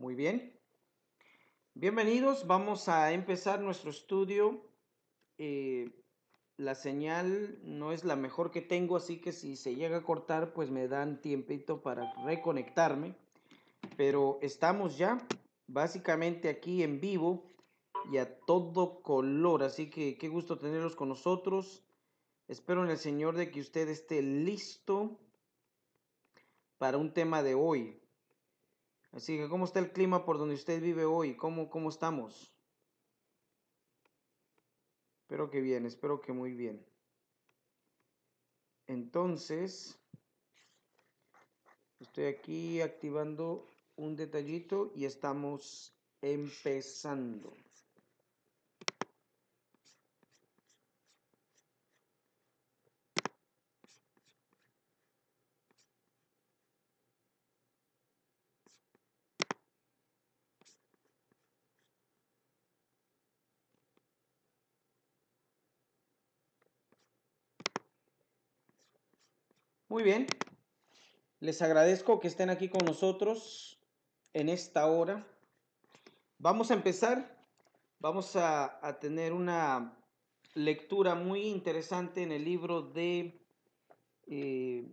Muy bien. Bienvenidos, vamos a empezar nuestro estudio. Eh, la señal no es la mejor que tengo, así que si se llega a cortar, pues me dan tiempito para reconectarme. Pero estamos ya básicamente aquí en vivo y a todo color, así que qué gusto tenerlos con nosotros. Espero en el Señor de que usted esté listo para un tema de hoy. Así que, ¿cómo está el clima por donde usted vive hoy? ¿Cómo, cómo estamos? Espero que bien, espero que muy bien. Entonces, estoy aquí activando un detallito y estamos empezando. Muy bien, les agradezco que estén aquí con nosotros en esta hora. Vamos a empezar, vamos a, tener una lectura muy interesante en el libro de eh,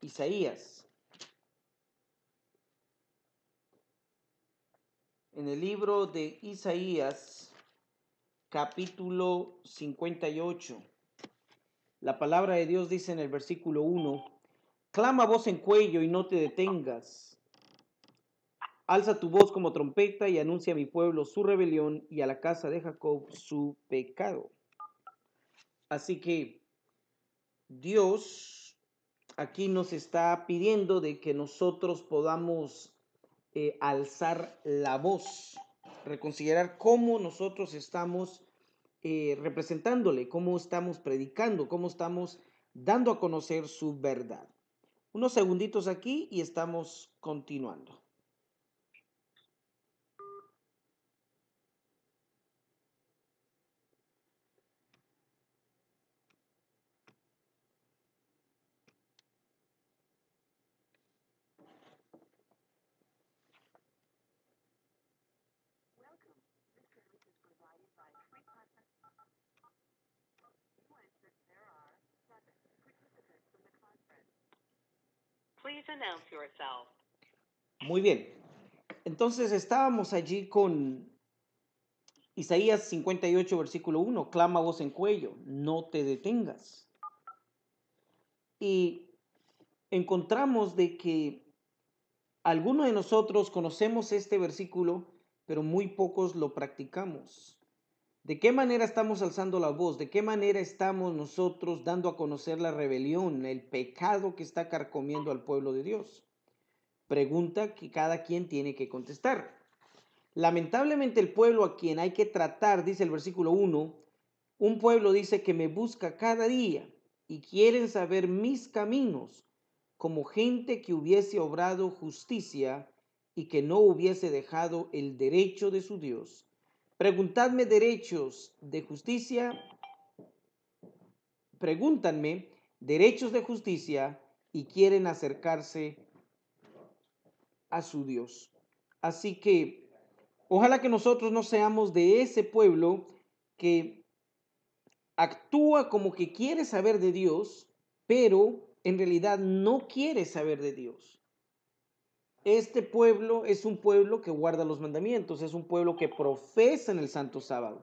Isaías. En el libro de Isaías, capítulo 58. La palabra de Dios dice en el versículo 1, clama voz en cuello y no te detengas. Alza tu voz como trompeta y anuncia a mi pueblo su rebelión y a la casa de Jacob su pecado. Así que Dios aquí nos está pidiendo de que nosotros podamos eh, alzar la voz, reconsiderar cómo nosotros estamos eh, representándole, cómo estamos predicando, cómo estamos dando a conocer su verdad. Unos segunditos aquí y estamos continuando. Muy bien. Entonces estábamos allí con Isaías 58, versículo 1, clama voz en cuello, no te detengas. Y encontramos de que algunos de nosotros conocemos este versículo, pero muy pocos lo practicamos. ¿De qué manera estamos alzando la voz? ¿De qué manera estamos nosotros dando a conocer la rebelión, el pecado que está carcomiendo al pueblo de Dios? Pregunta que cada quien tiene que contestar. Lamentablemente el pueblo a quien hay que tratar, dice el versículo 1, un pueblo dice que me busca cada día y quieren saber mis caminos como gente que hubiese obrado justicia y que no hubiese dejado el derecho de su Dios Preguntadme derechos de justicia. Pregúntanme derechos de justicia y quieren acercarse a su Dios. Así que ojalá que nosotros no seamos de ese pueblo que actúa como que quiere saber de Dios, pero en realidad no quiere saber de Dios este pueblo es un pueblo que guarda los mandamientos, es un pueblo que profesa en el santo sábado,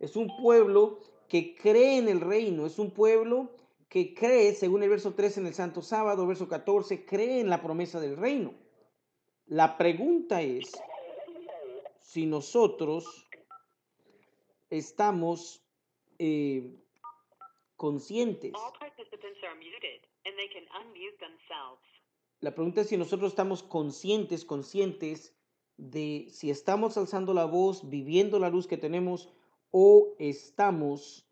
es un pueblo que cree en el reino, es un pueblo que cree, según el verso 3 en el santo sábado, verso 14, cree en la promesa del reino. La pregunta es si nosotros estamos conscientes. La pregunta es si nosotros estamos conscientes, conscientes de si estamos alzando la voz, viviendo la luz que tenemos o estamos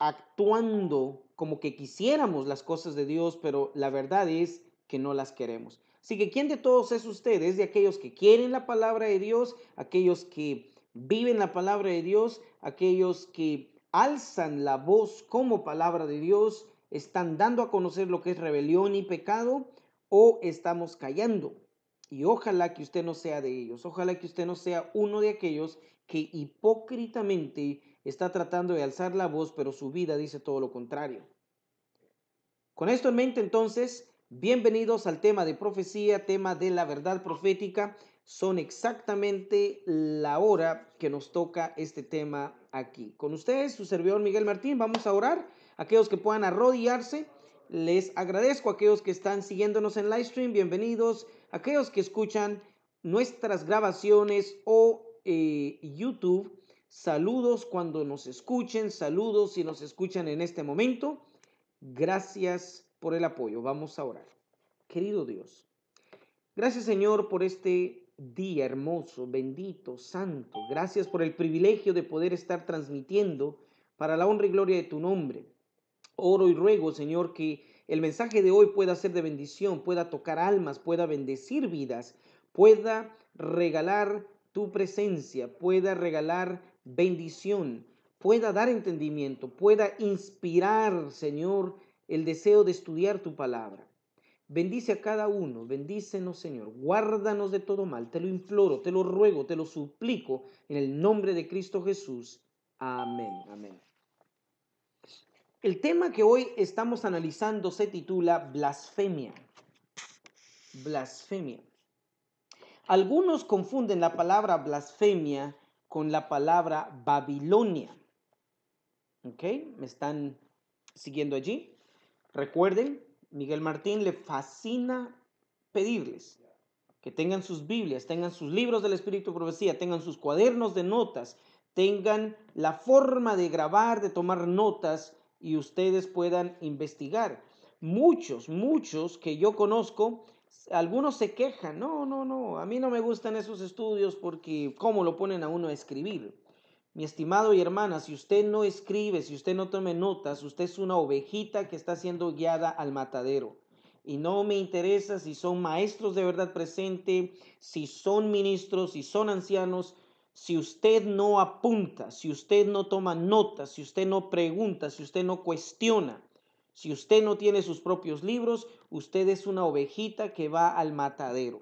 actuando como que quisiéramos las cosas de Dios, pero la verdad es que no las queremos. Así que ¿quién de todos es usted? ¿Es de aquellos que quieren la palabra de Dios, aquellos que viven la palabra de Dios, aquellos que alzan la voz como palabra de Dios, están dando a conocer lo que es rebelión y pecado? o estamos callando. Y ojalá que usted no sea de ellos, ojalá que usted no sea uno de aquellos que hipócritamente está tratando de alzar la voz, pero su vida dice todo lo contrario. Con esto en mente entonces, bienvenidos al tema de profecía, tema de la verdad profética. Son exactamente la hora que nos toca este tema aquí. Con ustedes, su servidor Miguel Martín, vamos a orar. Aquellos que puedan arrodillarse les agradezco a aquellos que están siguiéndonos en live stream, bienvenidos. Aquellos que escuchan nuestras grabaciones o eh, YouTube, saludos cuando nos escuchen, saludos si nos escuchan en este momento. Gracias por el apoyo. Vamos a orar. Querido Dios, gracias Señor por este día hermoso, bendito, santo. Gracias por el privilegio de poder estar transmitiendo para la honra y gloria de tu nombre. Oro y ruego, Señor, que el mensaje de hoy pueda ser de bendición, pueda tocar almas, pueda bendecir vidas, pueda regalar tu presencia, pueda regalar bendición, pueda dar entendimiento, pueda inspirar, Señor, el deseo de estudiar tu palabra. Bendice a cada uno, bendícenos, Señor, guárdanos de todo mal, te lo imploro, te lo ruego, te lo suplico, en el nombre de Cristo Jesús. Amén, amén. El tema que hoy estamos analizando se titula blasfemia. Blasfemia. Algunos confunden la palabra blasfemia con la palabra Babilonia. ¿Ok? ¿Me están siguiendo allí? Recuerden, Miguel Martín le fascina pedirles que tengan sus Biblias, tengan sus libros del Espíritu de Profecía, tengan sus cuadernos de notas, tengan la forma de grabar, de tomar notas y ustedes puedan investigar. Muchos, muchos que yo conozco, algunos se quejan, no, no, no, a mí no me gustan esos estudios porque cómo lo ponen a uno a escribir. Mi estimado y hermana, si usted no escribe, si usted no tome notas, usted es una ovejita que está siendo guiada al matadero. Y no me interesa si son maestros de verdad presente, si son ministros, si son ancianos, si usted no apunta, si usted no toma notas, si usted no pregunta, si usted no cuestiona, si usted no tiene sus propios libros, usted es una ovejita que va al matadero.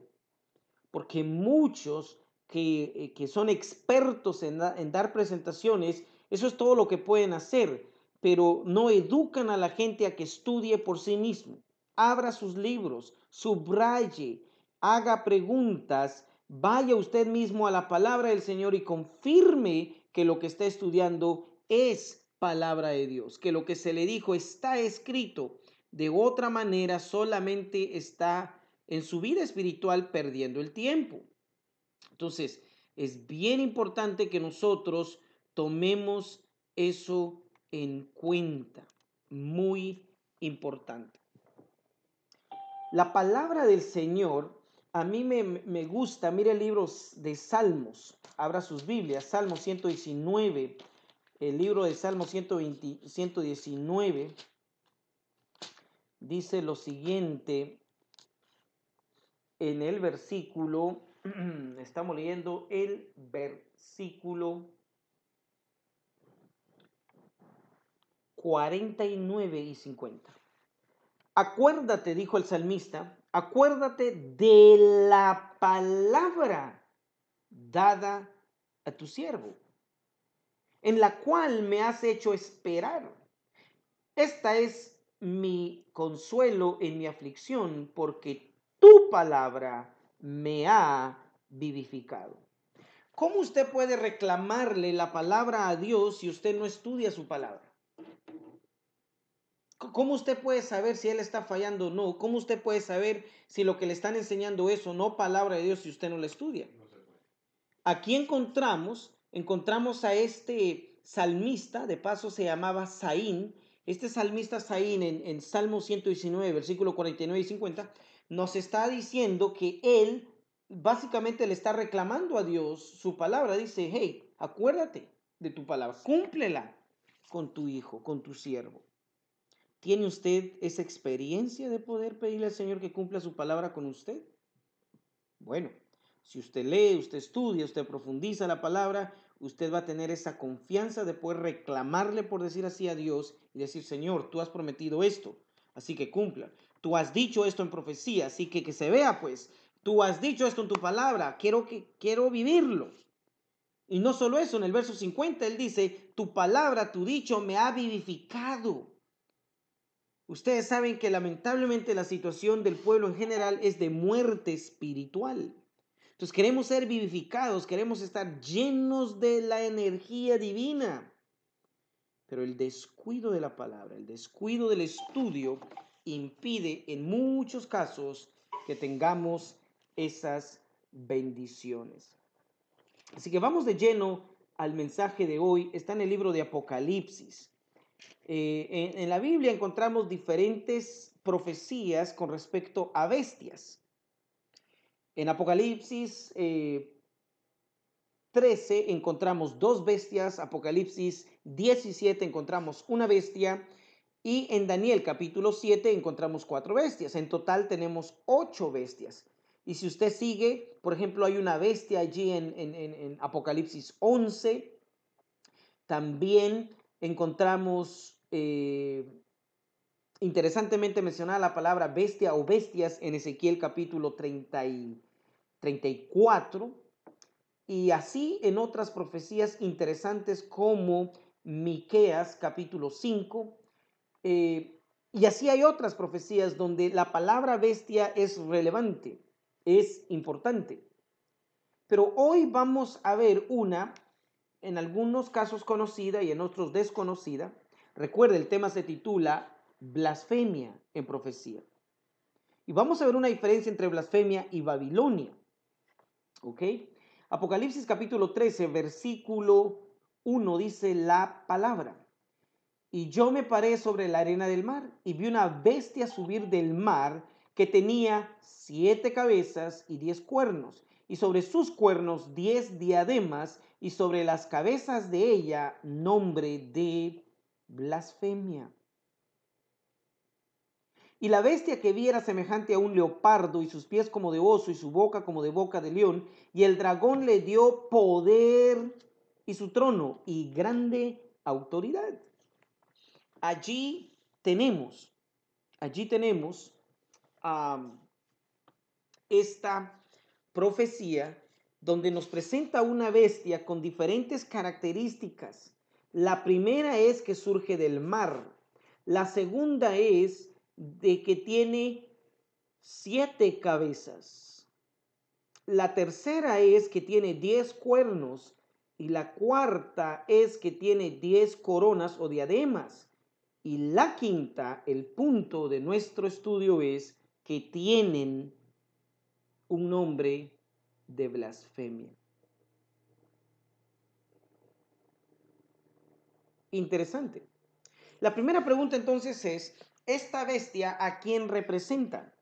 Porque muchos que, eh, que son expertos en, en dar presentaciones, eso es todo lo que pueden hacer, pero no educan a la gente a que estudie por sí mismo. Abra sus libros, subraye, haga preguntas vaya usted mismo a la palabra del Señor y confirme que lo que está estudiando es palabra de Dios, que lo que se le dijo está escrito. De otra manera, solamente está en su vida espiritual perdiendo el tiempo. Entonces, es bien importante que nosotros tomemos eso en cuenta. Muy importante. La palabra del Señor a mí me, me gusta, mire libro de Salmos, abra sus Biblias, Salmo 119, el libro de Salmo 120, 119 dice lo siguiente en el versículo, estamos leyendo el versículo 49 y 50. Acuérdate, dijo el salmista, acuérdate de la palabra dada a tu siervo, en la cual me has hecho esperar. Esta es mi consuelo en mi aflicción, porque tu palabra me ha vivificado. ¿Cómo usted puede reclamarle la palabra a Dios si usted no estudia su palabra? ¿Cómo usted puede saber si él está fallando o no? ¿Cómo usted puede saber si lo que le están enseñando es o no palabra de Dios si usted no la estudia? Aquí encontramos, encontramos a este salmista, de paso se llamaba Saín. Este salmista Saín en, en Salmo 119, versículo 49 y 50, nos está diciendo que él básicamente le está reclamando a Dios su palabra. Dice, hey, acuérdate de tu palabra, cúmplela con tu hijo, con tu siervo. ¿Tiene usted esa experiencia de poder pedirle al Señor que cumpla su palabra con usted? Bueno, si usted lee, usted estudia, usted profundiza la palabra, usted va a tener esa confianza de poder reclamarle, por decir así, a Dios y decir, Señor, tú has prometido esto, así que cumpla. Tú has dicho esto en profecía, así que que se vea, pues. Tú has dicho esto en tu palabra, quiero, que, quiero vivirlo. Y no solo eso, en el verso 50 él dice, tu palabra, tu dicho me ha vivificado. Ustedes saben que lamentablemente la situación del pueblo en general es de muerte espiritual. Entonces queremos ser vivificados, queremos estar llenos de la energía divina. Pero el descuido de la palabra, el descuido del estudio impide en muchos casos que tengamos esas bendiciones. Así que vamos de lleno al mensaje de hoy. Está en el libro de Apocalipsis. Eh, en, la Biblia encontramos diferentes profecías con respecto a bestias. En Apocalipsis 13 eh, encontramos dos bestias, Apocalipsis 17 encontramos una bestia y en Daniel capítulo 7 encontramos cuatro bestias. En total tenemos ocho bestias. Y si usted sigue, por ejemplo, hay una bestia allí en Apocalipsis 11. También encontramos eh, interesantemente mencionada la palabra bestia o bestias en Ezequiel capítulo 34. Y así en otras profecías interesantes como Miqueas capítulo 5. Eh, y así hay otras profecías donde la palabra bestia es relevante, es importante. Pero hoy vamos a ver una, en algunos casos conocida y en otros desconocida, Recuerde, el tema se titula Blasfemia en profecía. Y vamos a ver una diferencia entre blasfemia y Babilonia. ¿Ok? Apocalipsis capítulo 13, versículo 1 dice la palabra. Y yo me paré sobre la arena del mar y vi una bestia subir del mar que tenía siete cabezas y diez cuernos, y sobre sus cuernos diez diademas, y sobre las cabezas de ella nombre de blasfemia. Y la bestia que vi era semejante a un leopardo, y sus pies como de oso, y su boca como de boca de león, y el dragón le dio poder y su trono y grande autoridad. Allí tenemos, allí tenemos esta profecía donde nos presenta una bestia con diferentes características la primera es que surge del mar. La segunda es de que tiene siete cabezas. La tercera es que tiene diez cuernos. Y la cuarta es que tiene diez coronas o diademas. Y la quinta, el punto de nuestro estudio es que tienen un nombre de blasfemia. interesante. La primera pregunta entonces es, ¿esta bestia a quién representa?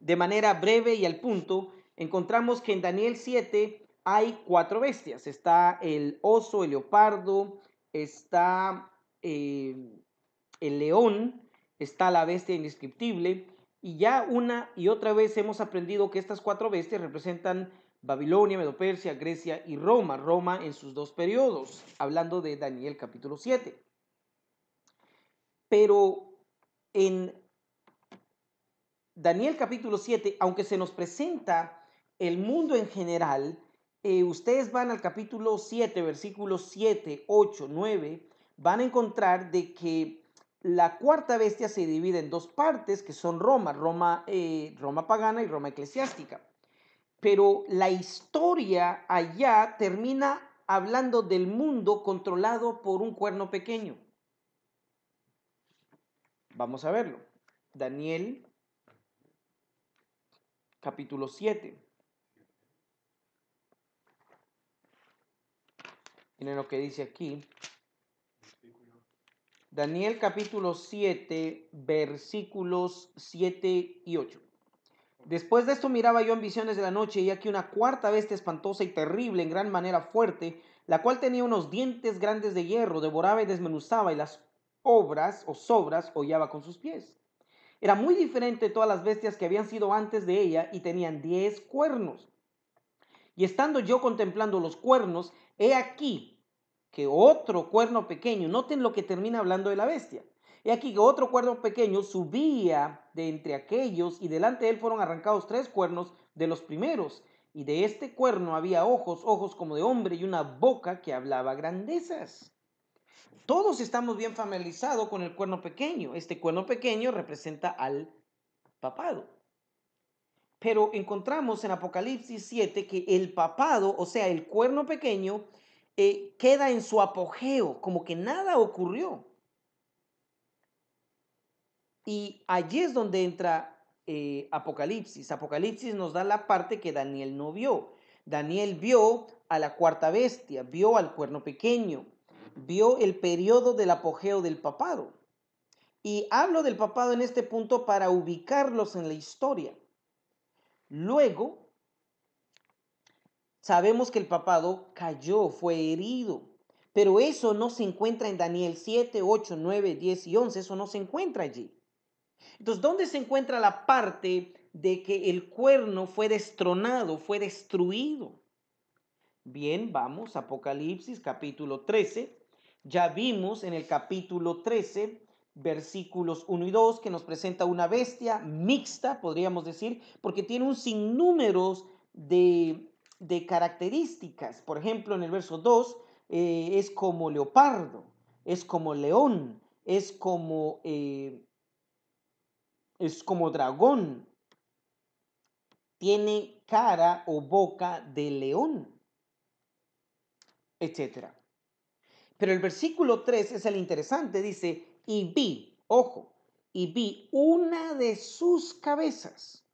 De manera breve y al punto, encontramos que en Daniel 7 hay cuatro bestias. Está el oso, el leopardo, está eh, el león, está la bestia indescriptible. Y ya una y otra vez hemos aprendido que estas cuatro bestias representan Babilonia, Medopersia, Grecia y Roma, Roma en sus dos periodos, hablando de Daniel capítulo 7. Pero en Daniel capítulo 7, aunque se nos presenta el mundo en general, eh, ustedes van al capítulo 7, versículos 7, 8, 9, van a encontrar de que la cuarta bestia se divide en dos partes, que son Roma, Roma, eh, Roma pagana y Roma eclesiástica pero la historia allá termina hablando del mundo controlado por un cuerno pequeño. Vamos a verlo. Daniel capítulo 7. Miren lo que dice aquí. Daniel capítulo 7, versículos 7 y 8. Después de esto miraba yo en visiones de la noche y aquí una cuarta bestia espantosa y terrible en gran manera fuerte, la cual tenía unos dientes grandes de hierro, devoraba y desmenuzaba y las obras o sobras hollaba con sus pies. Era muy diferente de todas las bestias que habían sido antes de ella y tenían diez cuernos. Y estando yo contemplando los cuernos, he aquí que otro cuerno pequeño, noten lo que termina hablando de la bestia, he aquí que otro cuerno pequeño subía de entre aquellos, y delante de él fueron arrancados tres cuernos de los primeros, y de este cuerno había ojos, ojos como de hombre, y una boca que hablaba grandezas. Todos estamos bien familiarizados con el cuerno pequeño. Este cuerno pequeño representa al papado. Pero encontramos en Apocalipsis 7 que el papado, o sea, el cuerno pequeño, eh, queda en su apogeo, como que nada ocurrió. Y allí es donde entra eh, Apocalipsis. Apocalipsis nos da la parte que Daniel no vio. Daniel vio a la cuarta bestia, vio al cuerno pequeño, vio el periodo del apogeo del papado. Y hablo del papado en este punto para ubicarlos en la historia. Luego, sabemos que el papado cayó, fue herido, pero eso no se encuentra en Daniel 7, 8, 9, 10 y 11, eso no se encuentra allí. Entonces, ¿dónde se encuentra la parte de que el cuerno fue destronado, fue destruido? Bien, vamos, Apocalipsis capítulo 13. Ya vimos en el capítulo 13, versículos 1 y 2, que nos presenta una bestia mixta, podríamos decir, porque tiene un sinnúmero de, de características. Por ejemplo, en el verso 2, eh, es como leopardo, es como león, es como... Eh, es como dragón. Tiene cara o boca de león, etcétera. Pero el versículo 3 es el interesante, dice, y vi, ojo, y vi una de sus cabezas.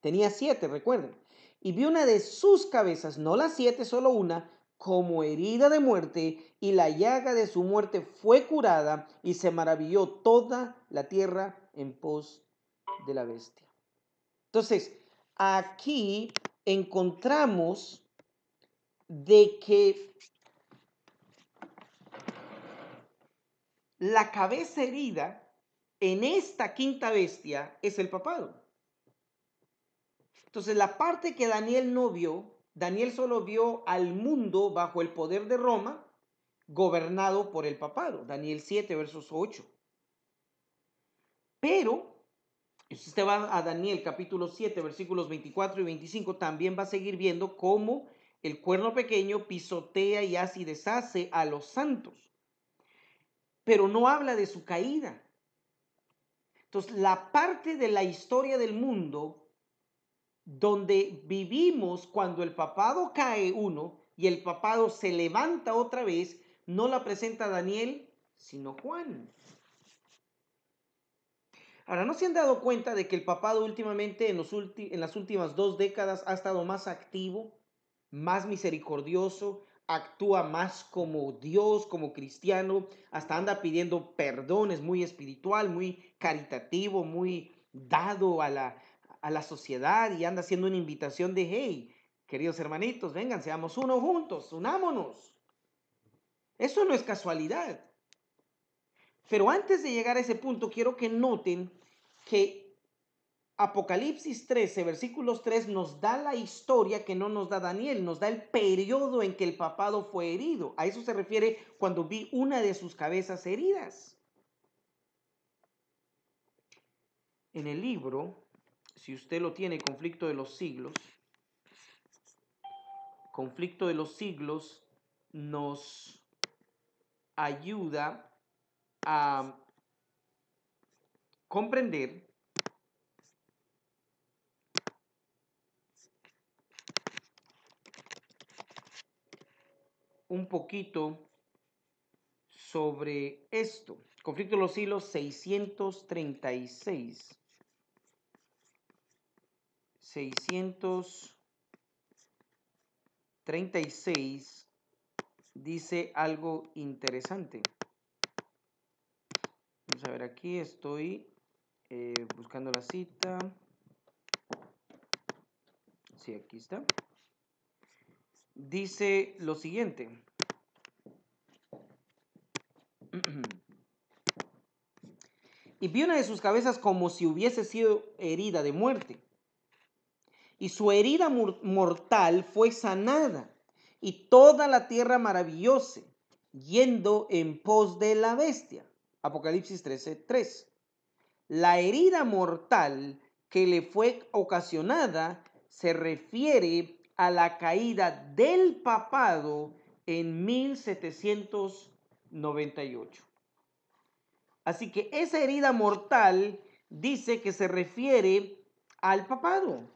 Tenía siete, recuerden. Y vi una de sus cabezas, no las siete, solo una, como herida de muerte, y la llaga de su muerte fue curada, y se maravilló toda la tierra en pos de la bestia. Entonces, aquí encontramos de que la cabeza herida en esta quinta bestia es el papado. Entonces, la parte que Daniel no vio, Daniel solo vio al mundo bajo el poder de Roma, gobernado por el papado, Daniel 7, versos 8. Pero si usted va a Daniel capítulo 7, versículos 24 y 25, también va a seguir viendo cómo el cuerno pequeño pisotea y y deshace a los santos. Pero no habla de su caída. Entonces, la parte de la historia del mundo donde vivimos cuando el papado cae uno y el papado se levanta otra vez, no la presenta Daniel, sino Juan. Ahora, ¿no se han dado cuenta de que el papado últimamente, en, los en las últimas dos décadas, ha estado más activo, más misericordioso, actúa más como Dios, como cristiano, hasta anda pidiendo perdón, es muy espiritual, muy caritativo, muy dado a la, a la sociedad y anda haciendo una invitación de, hey, queridos hermanitos, vengan, seamos uno juntos, unámonos. Eso no es casualidad. Pero antes de llegar a ese punto, quiero que noten que Apocalipsis 13, versículos 3, nos da la historia que no nos da Daniel, nos da el periodo en que el papado fue herido. A eso se refiere cuando vi una de sus cabezas heridas. En el libro, si usted lo tiene, Conflicto de los Siglos, Conflicto de los Siglos nos ayuda a comprender un poquito sobre esto. Conflicto de los hilos 636. 636 dice algo interesante. Vamos a ver aquí, estoy eh, buscando la cita. Sí, aquí está. Dice lo siguiente. y vi una de sus cabezas como si hubiese sido herida de muerte. Y su herida mortal fue sanada, y toda la tierra maravillose yendo en pos de la bestia. Apocalipsis 13, la herida mortal que le fue ocasionada se refiere a la caída del papado en 1798. Así que esa herida mortal dice que se refiere al papado,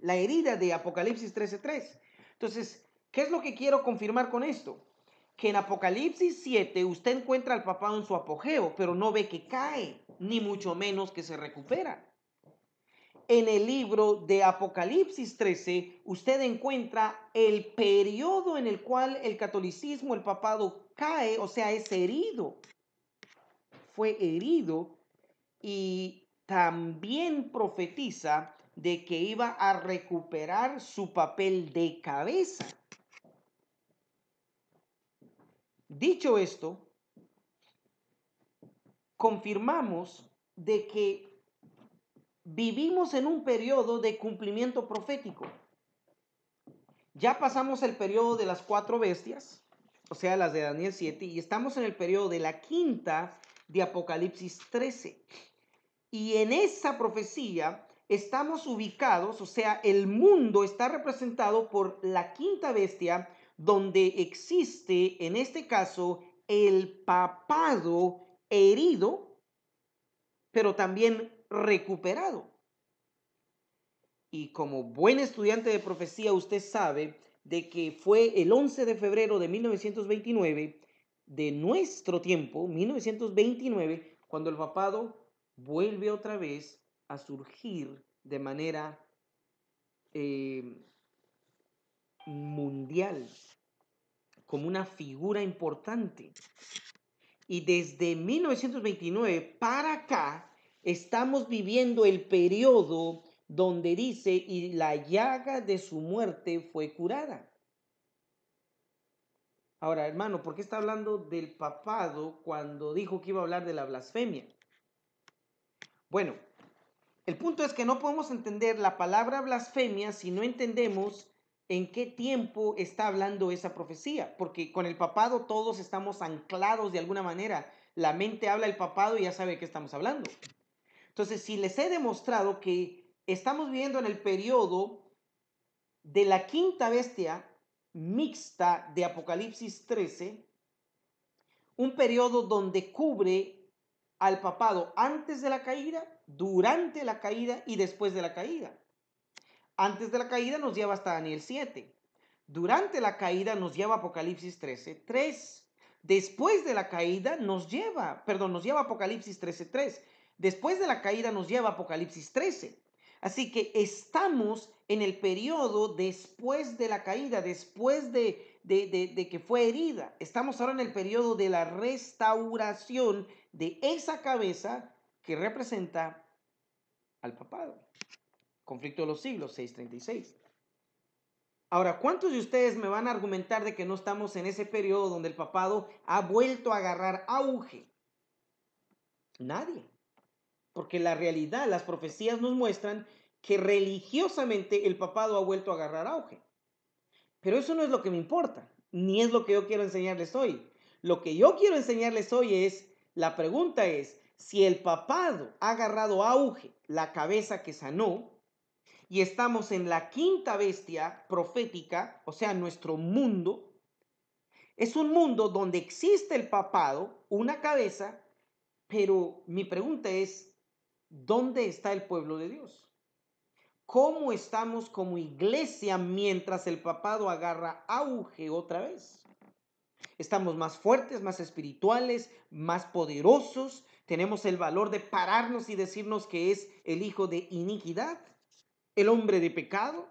la herida de Apocalipsis 13.3. Entonces, ¿qué es lo que quiero confirmar con esto? Que en Apocalipsis 7 usted encuentra al papado en su apogeo, pero no ve que cae ni mucho menos que se recupera. En el libro de Apocalipsis 13 usted encuentra el periodo en el cual el catolicismo, el papado cae, o sea, es herido. Fue herido y también profetiza de que iba a recuperar su papel de cabeza. Dicho esto, confirmamos de que vivimos en un periodo de cumplimiento profético. Ya pasamos el periodo de las cuatro bestias, o sea, las de Daniel 7, y estamos en el periodo de la quinta de Apocalipsis 13. Y en esa profecía estamos ubicados, o sea, el mundo está representado por la quinta bestia, donde existe, en este caso, el papado herido, pero también recuperado. Y como buen estudiante de profecía, usted sabe de que fue el 11 de febrero de 1929, de nuestro tiempo, 1929, cuando el papado vuelve otra vez a surgir de manera eh, mundial, como una figura importante. Y desde 1929 para acá estamos viviendo el periodo donde dice, y la llaga de su muerte fue curada. Ahora, hermano, ¿por qué está hablando del papado cuando dijo que iba a hablar de la blasfemia? Bueno, el punto es que no podemos entender la palabra blasfemia si no entendemos en qué tiempo está hablando esa profecía, porque con el papado todos estamos anclados de alguna manera. La mente habla el papado y ya sabe de qué estamos hablando. Entonces, si les he demostrado que estamos viviendo en el periodo de la quinta bestia mixta de Apocalipsis 13, un periodo donde cubre al papado antes de la caída, durante la caída y después de la caída. Antes de la caída nos lleva hasta Daniel 7. Durante la caída nos lleva Apocalipsis 13.3. Después de la caída nos lleva, perdón, nos lleva Apocalipsis 13, 3. Después de la caída nos lleva Apocalipsis 13. Así que estamos en el periodo después de la caída, después de, que fue herida. Estamos ahora en el periodo de la restauración de esa cabeza que representa al papado. Conflicto de los siglos, 636. Ahora, ¿cuántos de ustedes me van a argumentar de que no estamos en ese periodo donde el papado ha vuelto a agarrar auge? Nadie. Porque la realidad, las profecías nos muestran que religiosamente el papado ha vuelto a agarrar auge. Pero eso no es lo que me importa, ni es lo que yo quiero enseñarles hoy. Lo que yo quiero enseñarles hoy es, la pregunta es, si el papado ha agarrado auge, la cabeza que sanó, y estamos en la quinta bestia profética, o sea, nuestro mundo, es un mundo donde existe el papado, una cabeza, pero mi pregunta es, ¿dónde está el pueblo de Dios? ¿Cómo estamos como iglesia mientras el papado agarra auge otra vez? Estamos más fuertes, más espirituales, más poderosos. Tenemos el valor de pararnos y decirnos que es el hijo de iniquidad el hombre de pecado,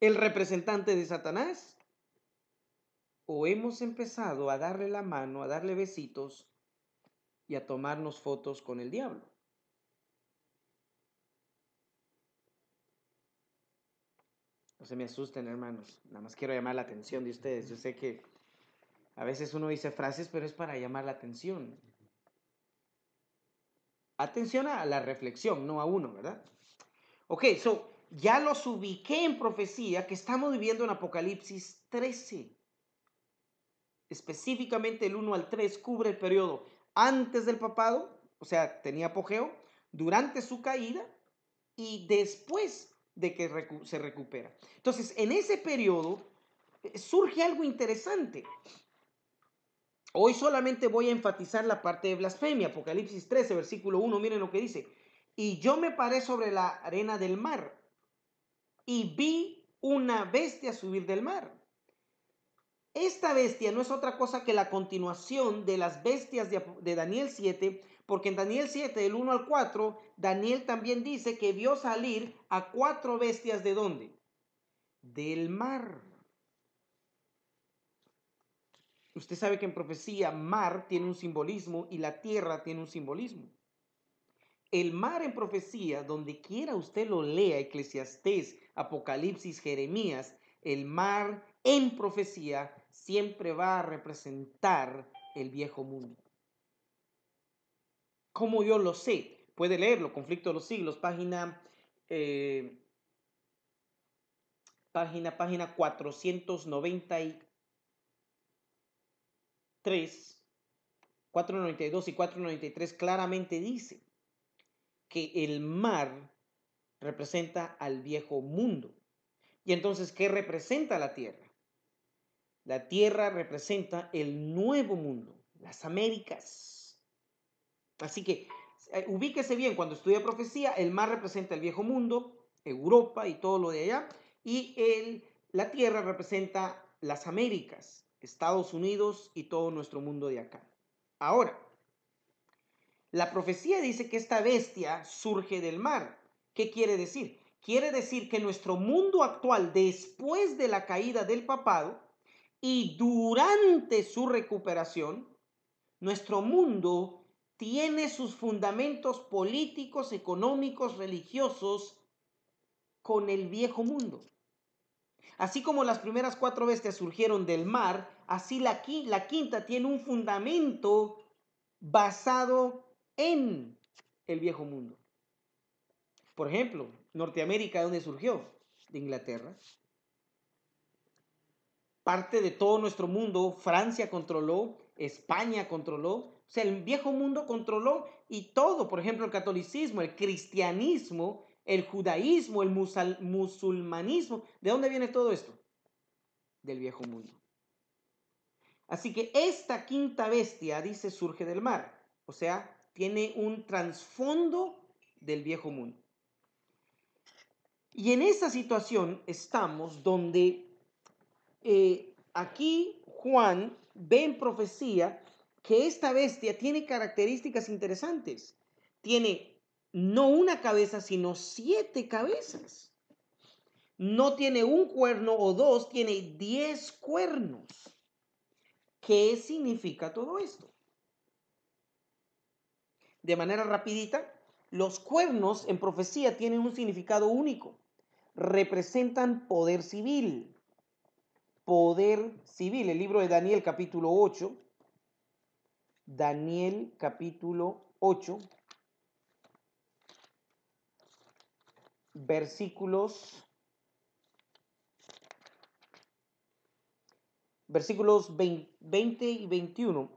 el representante de Satanás? ¿O hemos empezado a darle la mano, a darle besitos y a tomarnos fotos con el diablo? No se me asusten, hermanos. Nada más quiero llamar la atención de ustedes. Yo sé que a veces uno dice frases, pero es para llamar la atención. Atención a la reflexión, no a uno, ¿verdad? Ok, so ya los ubiqué en profecía que estamos viviendo en Apocalipsis 13. Específicamente el 1 al 3 cubre el periodo antes del papado, o sea, tenía apogeo, durante su caída y después de que se recupera. Entonces, en ese periodo eh, surge algo interesante. Hoy solamente voy a enfatizar la parte de blasfemia, Apocalipsis 13, versículo 1, miren lo que dice. Y yo me paré sobre la arena del mar y vi una bestia subir del mar. Esta bestia no es otra cosa que la continuación de las bestias de, Daniel 7, porque en Daniel 7, del 1 al 4, Daniel también dice que vio salir a cuatro bestias de dónde? Del mar. Usted sabe que en profecía mar tiene un simbolismo y la tierra tiene un simbolismo. El mar en profecía, donde quiera usted lo lea, Eclesiastés, Apocalipsis, Jeremías, el mar en profecía siempre va a representar el viejo mundo. ¿Cómo yo lo sé? Puede leerlo, Conflicto de los Siglos, página, eh, página, página 493, 492 y 493 claramente dice, que el mar representa al viejo mundo. Y entonces, ¿qué representa la tierra? La tierra representa el nuevo mundo, las Américas. Así que eh, ubíquese bien, cuando estudia profecía, el mar representa el viejo mundo, Europa y todo lo de allá, y el, la tierra representa las Américas, Estados Unidos y todo nuestro mundo de acá. Ahora, la profecía dice que esta bestia surge del mar. ¿Qué quiere decir? Quiere decir que nuestro mundo actual, después de la caída del papado y durante su recuperación, nuestro mundo tiene sus fundamentos políticos, económicos, religiosos con el viejo mundo. Así como las primeras cuatro bestias surgieron del mar, así la, quinta, la quinta tiene un fundamento basado en el viejo mundo. Por ejemplo, Norteamérica, ¿de dónde surgió, de Inglaterra. Parte de todo nuestro mundo, Francia controló, España controló, o sea, el viejo mundo controló y todo, por ejemplo, el catolicismo, el cristianismo, el judaísmo, el musulmanismo. ¿De dónde viene todo esto? Del viejo mundo. Así que esta quinta bestia, dice, surge del mar, o sea, tiene un trasfondo del viejo mundo. Y en esa situación estamos donde eh, aquí Juan ve en profecía que esta bestia tiene características interesantes. Tiene no una cabeza, sino siete cabezas. No tiene un cuerno o dos, tiene diez cuernos. ¿Qué significa todo esto? de manera rapidita, los cuernos en profecía tienen un significado único. Representan poder civil. Poder civil. El libro de Daniel capítulo 8. Daniel capítulo 8. Versículos. Versículos 20 y 21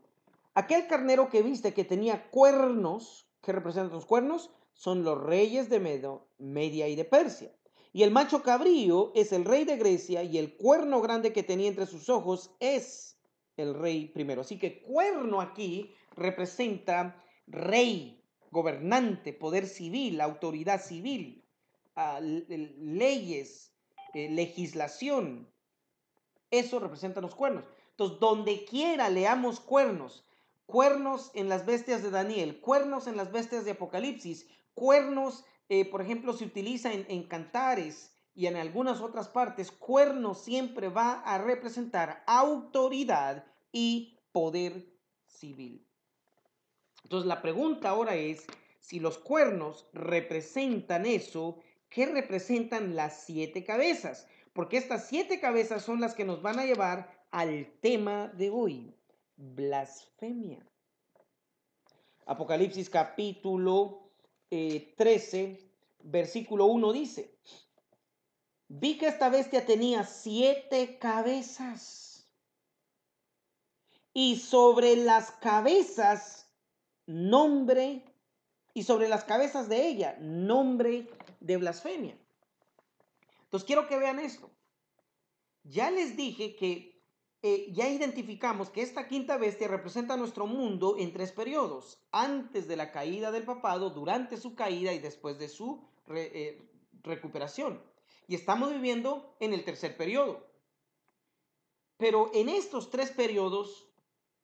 Aquel carnero que viste que tenía cuernos, que representan los cuernos, son los reyes de Medo, Media y de Persia. Y el macho cabrío es el rey de Grecia y el cuerno grande que tenía entre sus ojos es el rey primero. Así que cuerno aquí representa rey, gobernante, poder civil, autoridad civil, ah, leyes, eh, legislación. Eso representan los cuernos. Entonces, donde quiera leamos cuernos cuernos en las bestias de Daniel, cuernos en las bestias de Apocalipsis, cuernos, eh, por ejemplo, se utiliza en, cantares y en algunas otras partes, cuernos siempre va a representar autoridad y poder civil. Entonces la pregunta ahora es, si los cuernos representan eso, ¿qué representan las siete cabezas? Porque estas siete cabezas son las que nos van a llevar al tema de hoy blasfemia. Apocalipsis capítulo 13, eh, versículo 1 dice, vi que esta bestia tenía siete cabezas y sobre las cabezas nombre y sobre las cabezas de ella nombre de blasfemia. Entonces quiero que vean esto. Ya les dije que eh, ya identificamos que esta quinta bestia representa nuestro mundo en tres periodos, antes de la caída del papado, durante su caída y después de su eh, recuperación. Y estamos viviendo en el tercer periodo. Pero en estos tres periodos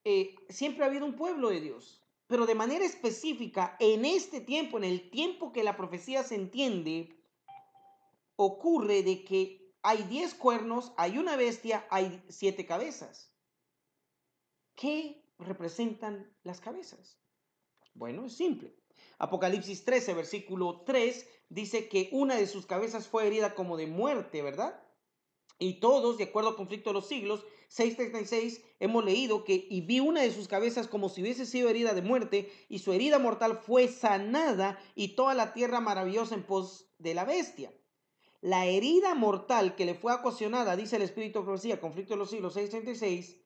eh, siempre ha habido un pueblo de Dios. Pero de manera específica, en este tiempo, en el tiempo que la profecía se entiende, ocurre de que hay diez cuernos, hay una bestia, hay siete cabezas. ¿Qué representan las cabezas? Bueno, es simple. Apocalipsis 13, versículo 3, dice que una de sus cabezas fue herida como de muerte, ¿verdad? Y todos, de acuerdo al conflicto de los siglos, 636, hemos leído que y vi una de sus cabezas como si hubiese sido herida de muerte, y su herida mortal fue sanada, y toda la tierra maravillosa en pos de la bestia la herida mortal que le fue ocasionada, dice el Espíritu de Profecía, Conflicto de los Siglos 636,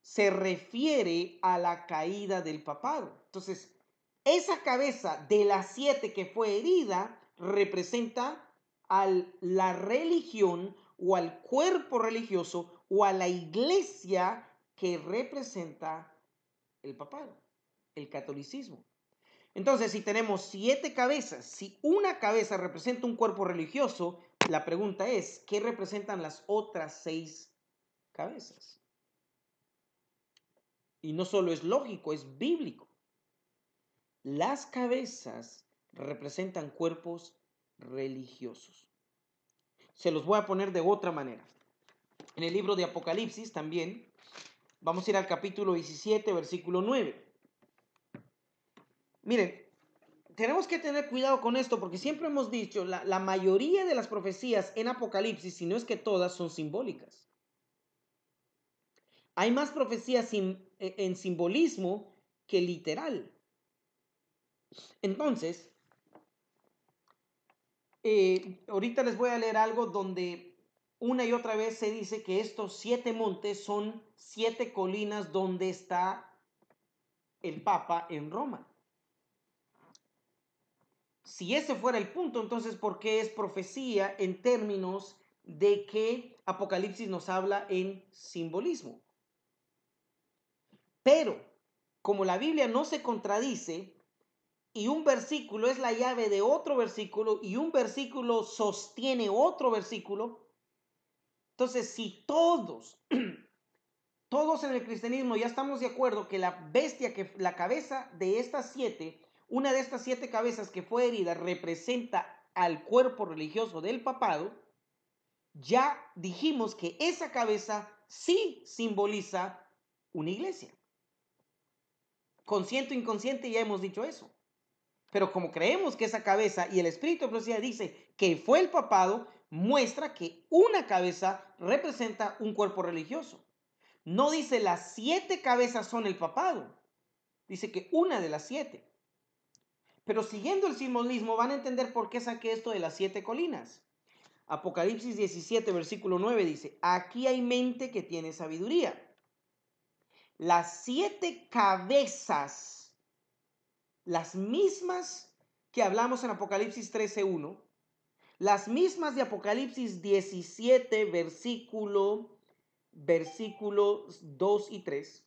se refiere a la caída del papado. Entonces, esa cabeza de las siete que fue herida representa a la religión o al cuerpo religioso o a la iglesia que representa el papado, el catolicismo. Entonces, si tenemos siete cabezas, si una cabeza representa un cuerpo religioso, la pregunta es, ¿qué representan las otras seis cabezas? Y no solo es lógico, es bíblico. Las cabezas representan cuerpos religiosos. Se los voy a poner de otra manera. En el libro de Apocalipsis también, vamos a ir al capítulo 17, versículo 9. Miren, tenemos que tener cuidado con esto porque siempre hemos dicho, la, mayoría de las profecías en Apocalipsis, si no es que todas, son simbólicas. Hay más profecías e, en simbolismo que literal. Entonces, eh, ahorita les voy a leer algo donde una y otra vez se dice que estos siete montes son siete colinas donde está el Papa en Roma. Si ese fuera el punto, entonces, ¿por qué es profecía en términos de que Apocalipsis nos habla en simbolismo? Pero, como la Biblia no se contradice, y un versículo es la llave de otro versículo, y un versículo sostiene otro versículo, entonces si todos, todos en el cristianismo ya estamos de acuerdo que la bestia, que la cabeza de estas siete, una de estas siete cabezas que fue herida representa al cuerpo religioso del papado, ya dijimos que esa cabeza sí simboliza una iglesia. Consciente o inconsciente ya hemos dicho eso. Pero como creemos que esa cabeza y el espíritu de dice que fue el papado, muestra que una cabeza representa un cuerpo religioso. No dice las siete cabezas son el papado. Dice que una de las siete. Pero siguiendo el simbolismo van a entender por qué saqué esto de las siete colinas. Apocalipsis 17, versículo 9 dice, aquí hay mente que tiene sabiduría. Las siete cabezas, las mismas que hablamos en Apocalipsis 13, 1, las mismas de Apocalipsis 17, versículo, versículos 2 y 3,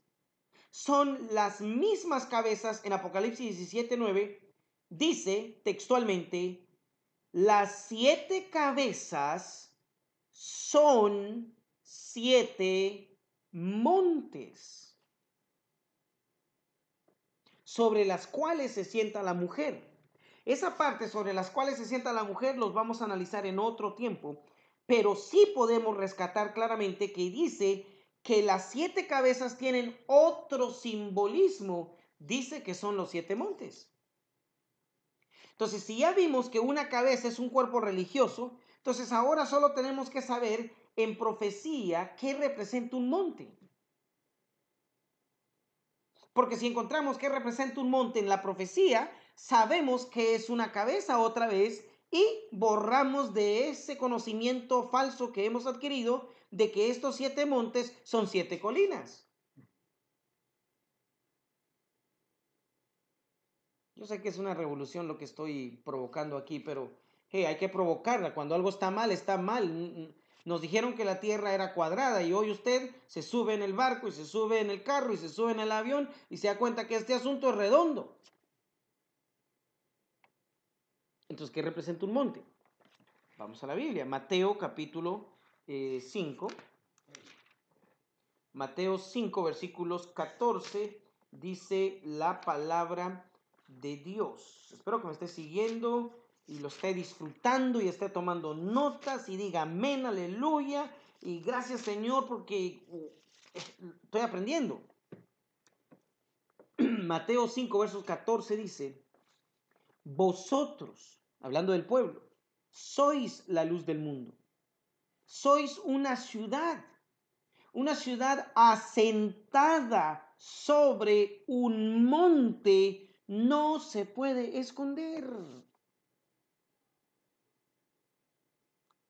son las mismas cabezas en Apocalipsis 17, 9 dice textualmente, las siete cabezas son siete montes sobre las cuales se sienta la mujer. Esa parte sobre las cuales se sienta la mujer los vamos a analizar en otro tiempo, pero sí podemos rescatar claramente que dice que las siete cabezas tienen otro simbolismo, dice que son los siete montes. Entonces, si ya vimos que una cabeza es un cuerpo religioso, entonces ahora solo tenemos que saber en profecía qué representa un monte. Porque si encontramos qué representa un monte en la profecía, sabemos que es una cabeza otra vez y borramos de ese conocimiento falso que hemos adquirido de que estos siete montes son siete colinas. sé que es una revolución lo que estoy provocando aquí, pero hay que provocarla. Cuando algo está mal, está mal. Nos dijeron que la Tierra era cuadrada y hoy usted se sube en el barco y se sube en el carro y se sube en el avión y se da cuenta que este asunto es redondo. Entonces, ¿qué representa un monte? Vamos a la Biblia. Mateo capítulo 5. Eh, Mateo 5 versículos 14 dice la palabra de Dios. Espero que me esté siguiendo y lo esté disfrutando y esté tomando notas y diga amén, aleluya. Y gracias Señor porque eh, estoy aprendiendo. Mateo 5, versos 14 dice, vosotros, hablando del pueblo, sois la luz del mundo. Sois una ciudad, una ciudad asentada sobre un monte no se puede esconder.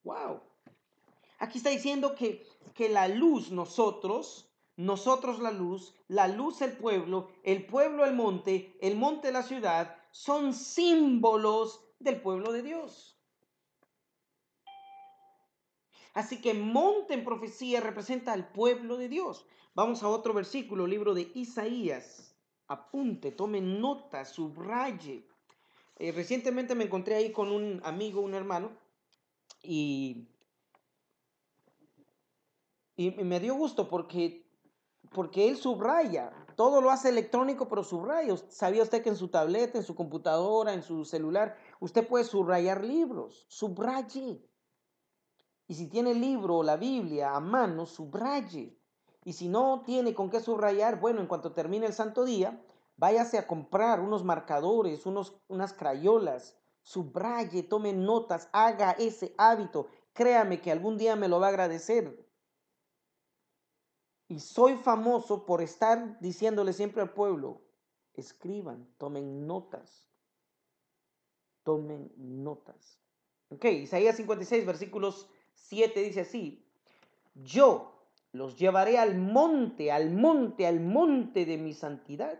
Wow. Aquí está diciendo que, que la luz nosotros, nosotros la luz, la luz el pueblo, el pueblo el monte, el monte la ciudad, son símbolos del pueblo de Dios. Así que monte en profecía representa al pueblo de Dios. Vamos a otro versículo, libro de Isaías apunte, tome nota, subraye. Eh, recientemente me encontré ahí con un amigo, un hermano, y, me dio gusto porque, porque él subraya, todo lo hace electrónico, pero subraya. ¿Sabía usted que en su tableta, en su computadora, en su celular, usted puede subrayar libros? Subraye. Y si tiene el libro o la Biblia a mano, subraye. Y si no tiene con qué subrayar, bueno, en cuanto termine el santo día, váyase a comprar unos marcadores, unos, unas crayolas, subraye, tome notas, haga ese hábito. Créame que algún día me lo va a agradecer. Y soy famoso por estar diciéndole siempre al pueblo, escriban, tomen notas, tomen notas. Ok, Isaías 56, versículos 7 dice así, yo, los llevaré al monte, al monte, al monte de mi santidad.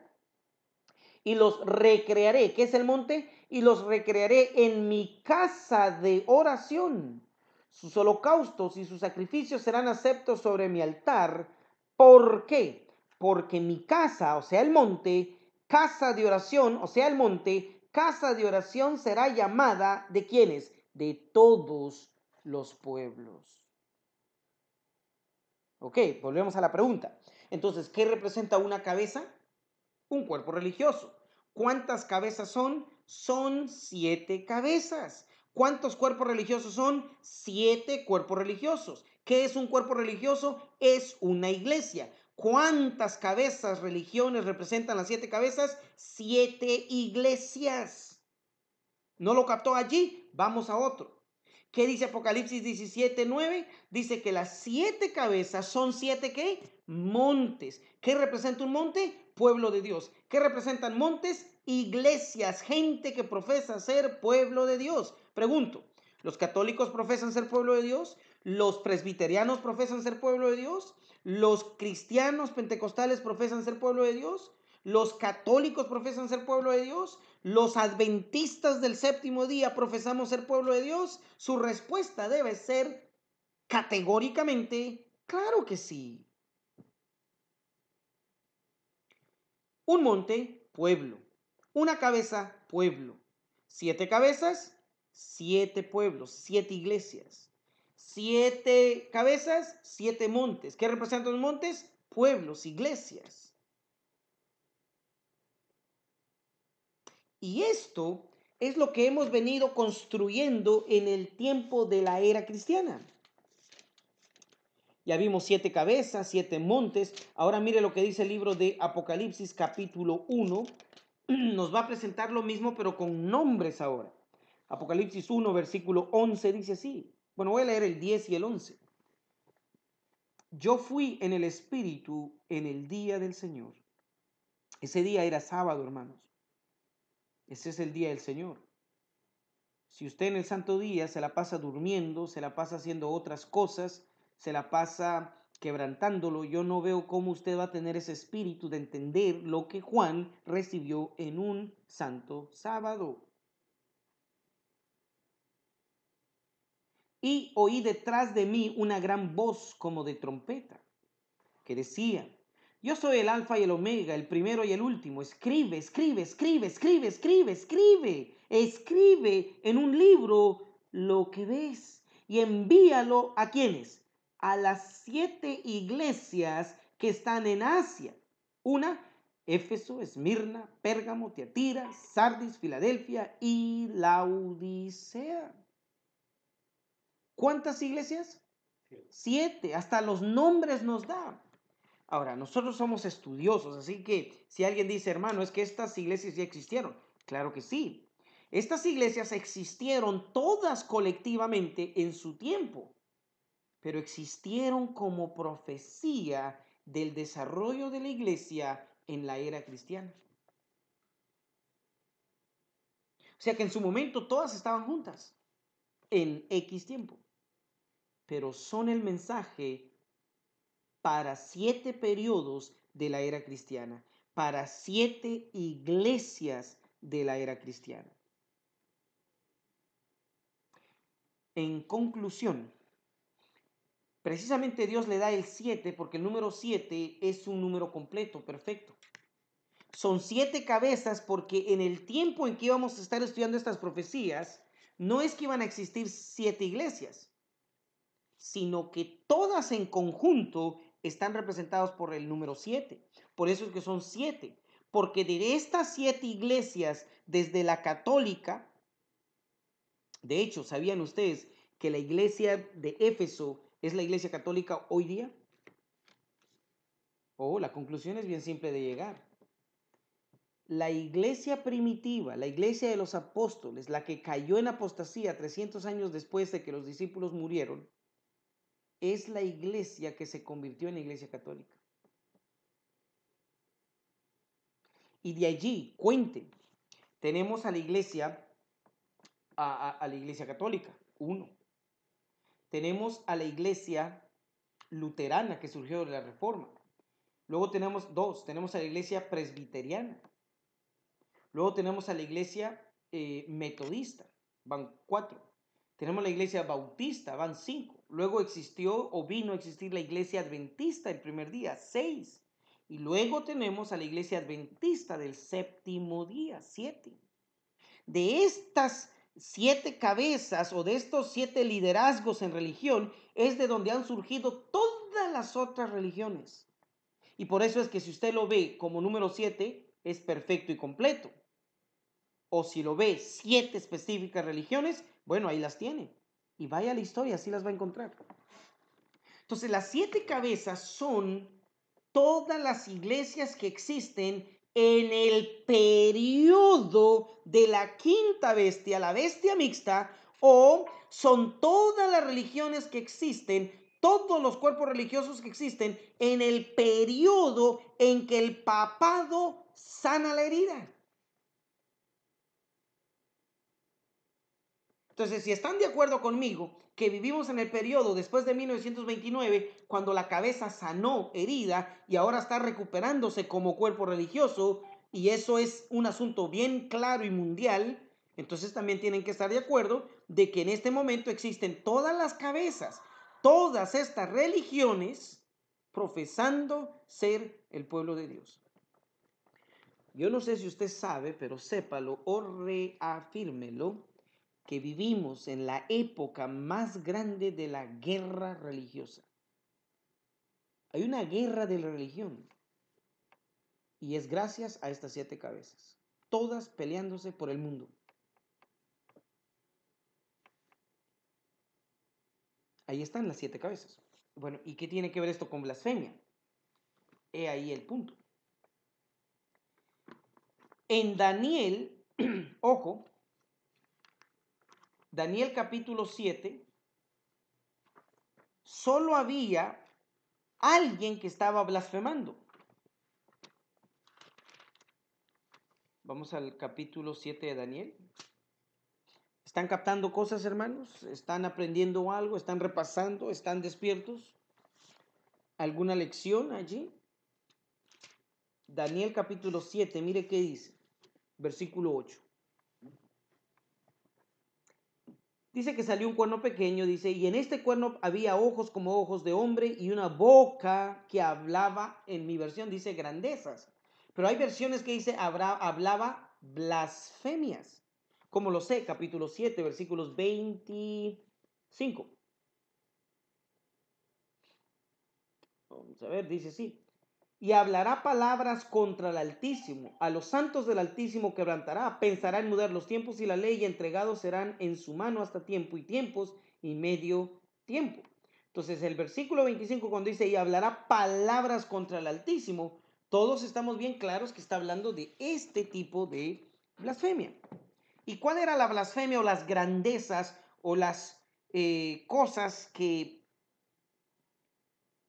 Y los recrearé. ¿Qué es el monte? Y los recrearé en mi casa de oración. Sus holocaustos y sus sacrificios serán aceptos sobre mi altar. ¿Por qué? Porque mi casa, o sea, el monte, casa de oración, o sea, el monte, casa de oración será llamada de quienes? De todos los pueblos. Ok, volvemos a la pregunta. Entonces, ¿qué representa una cabeza? Un cuerpo religioso. ¿Cuántas cabezas son? Son siete cabezas. ¿Cuántos cuerpos religiosos son? Siete cuerpos religiosos. ¿Qué es un cuerpo religioso? Es una iglesia. ¿Cuántas cabezas, religiones representan las siete cabezas? Siete iglesias. ¿No lo captó allí? Vamos a otro. ¿Qué dice Apocalipsis 17, 9? Dice que las siete cabezas son siete qué? Montes. ¿Qué representa un monte? Pueblo de Dios. ¿Qué representan montes? Iglesias, gente que profesa ser pueblo de Dios. Pregunto, ¿los católicos profesan ser pueblo de Dios? ¿Los presbiterianos profesan ser pueblo de Dios? ¿Los cristianos pentecostales profesan ser pueblo de Dios? Los católicos profesan ser pueblo de Dios. Los adventistas del séptimo día profesamos ser pueblo de Dios. Su respuesta debe ser categóricamente, claro que sí. Un monte, pueblo. Una cabeza, pueblo. Siete cabezas, siete pueblos, siete iglesias. Siete cabezas, siete montes. ¿Qué representan los montes? Pueblos, iglesias. Y esto es lo que hemos venido construyendo en el tiempo de la era cristiana. Ya vimos siete cabezas, siete montes. Ahora mire lo que dice el libro de Apocalipsis capítulo 1. Nos va a presentar lo mismo pero con nombres ahora. Apocalipsis 1 versículo 11 dice así. Bueno, voy a leer el 10 y el 11. Yo fui en el Espíritu en el día del Señor. Ese día era sábado, hermanos. Ese es el día del Señor. Si usted en el santo día se la pasa durmiendo, se la pasa haciendo otras cosas, se la pasa quebrantándolo, yo no veo cómo usted va a tener ese espíritu de entender lo que Juan recibió en un santo sábado. Y oí detrás de mí una gran voz como de trompeta, que decía, yo soy el alfa y el omega, el primero y el último. Escribe, escribe, escribe, escribe, escribe, escribe. Escribe en un libro lo que ves y envíalo a quienes? A las siete iglesias que están en Asia. Una, Éfeso, Esmirna, Pérgamo, Tiatira, Sardis, Filadelfia y Laodicea. ¿Cuántas iglesias? Siete. Hasta los nombres nos da. Ahora, nosotros somos estudiosos, así que si alguien dice, hermano, es que estas iglesias ya existieron, claro que sí. Estas iglesias existieron todas colectivamente en su tiempo, pero existieron como profecía del desarrollo de la iglesia en la era cristiana. O sea que en su momento todas estaban juntas, en X tiempo, pero son el mensaje para siete periodos de la era cristiana, para siete iglesias de la era cristiana. En conclusión, precisamente Dios le da el siete. porque el número siete es un número completo, perfecto. Son siete cabezas porque en el tiempo en que íbamos a estar estudiando estas profecías, no es que iban a existir siete iglesias, sino que todas en conjunto están representados por el número 7. Por eso es que son siete, Porque de estas siete iglesias, desde la católica, de hecho, ¿sabían ustedes que la iglesia de Éfeso es la iglesia católica hoy día? Oh, la conclusión es bien simple de llegar. La iglesia primitiva, la iglesia de los apóstoles, la que cayó en apostasía 300 años después de que los discípulos murieron, es la iglesia que se convirtió en la iglesia católica. Y de allí, cuente, tenemos a la iglesia, a, la iglesia católica, uno. Tenemos a la iglesia luterana que surgió de la reforma. Luego tenemos dos, tenemos a la iglesia presbiteriana. Luego tenemos a la iglesia eh, metodista, van cuatro. Tenemos la iglesia bautista, van cinco. Luego existió o vino a existir la iglesia adventista el primer día, seis. Y luego tenemos a la iglesia adventista del séptimo día, siete. De estas siete cabezas o de estos siete liderazgos en religión es de donde han surgido todas las otras religiones. Y por eso es que si usted lo ve como número siete, es perfecto y completo. O si lo ve siete específicas religiones, bueno, ahí las tiene. Y vaya a la historia, así las va a encontrar. Entonces, las siete cabezas son todas las iglesias que existen en el periodo de la quinta bestia, la bestia mixta, o son todas las religiones que existen, todos los cuerpos religiosos que existen en el periodo en que el papado sana la herida. Entonces, si están de acuerdo conmigo que vivimos en el periodo después de 1929, cuando la cabeza sanó herida y ahora está recuperándose como cuerpo religioso, y eso es un asunto bien claro y mundial, entonces también tienen que estar de acuerdo de que en este momento existen todas las cabezas, todas estas religiones profesando ser el pueblo de Dios. Yo no sé si usted sabe, pero sépalo o reafírmelo que vivimos en la época más grande de la guerra religiosa. Hay una guerra de la religión y es gracias a estas siete cabezas, todas peleándose por el mundo. Ahí están las siete cabezas. Bueno, ¿y qué tiene que ver esto con blasfemia? He ahí el punto. En Daniel, ojo, Daniel capítulo 7, solo había alguien que estaba blasfemando. Vamos al capítulo 7 de Daniel. ¿Están captando cosas, hermanos? ¿Están aprendiendo algo? ¿Están repasando? ¿Están despiertos? ¿Alguna lección allí? Daniel capítulo 7, mire qué dice, versículo 8. Dice que salió un cuerno pequeño, dice, y en este cuerno había ojos como ojos de hombre y una boca que hablaba, en mi versión dice grandezas, pero hay versiones que dice hablaba blasfemias, como lo sé, capítulo 7, versículos 25. Vamos a ver, dice sí y hablará palabras contra el Altísimo. A los santos del Altísimo quebrantará, pensará en mudar los tiempos y la ley, y entregados serán en su mano hasta tiempo y tiempos y medio tiempo. Entonces el versículo 25 cuando dice, y hablará palabras contra el Altísimo, todos estamos bien claros que está hablando de este tipo de blasfemia. ¿Y cuál era la blasfemia o las grandezas o las eh, cosas que,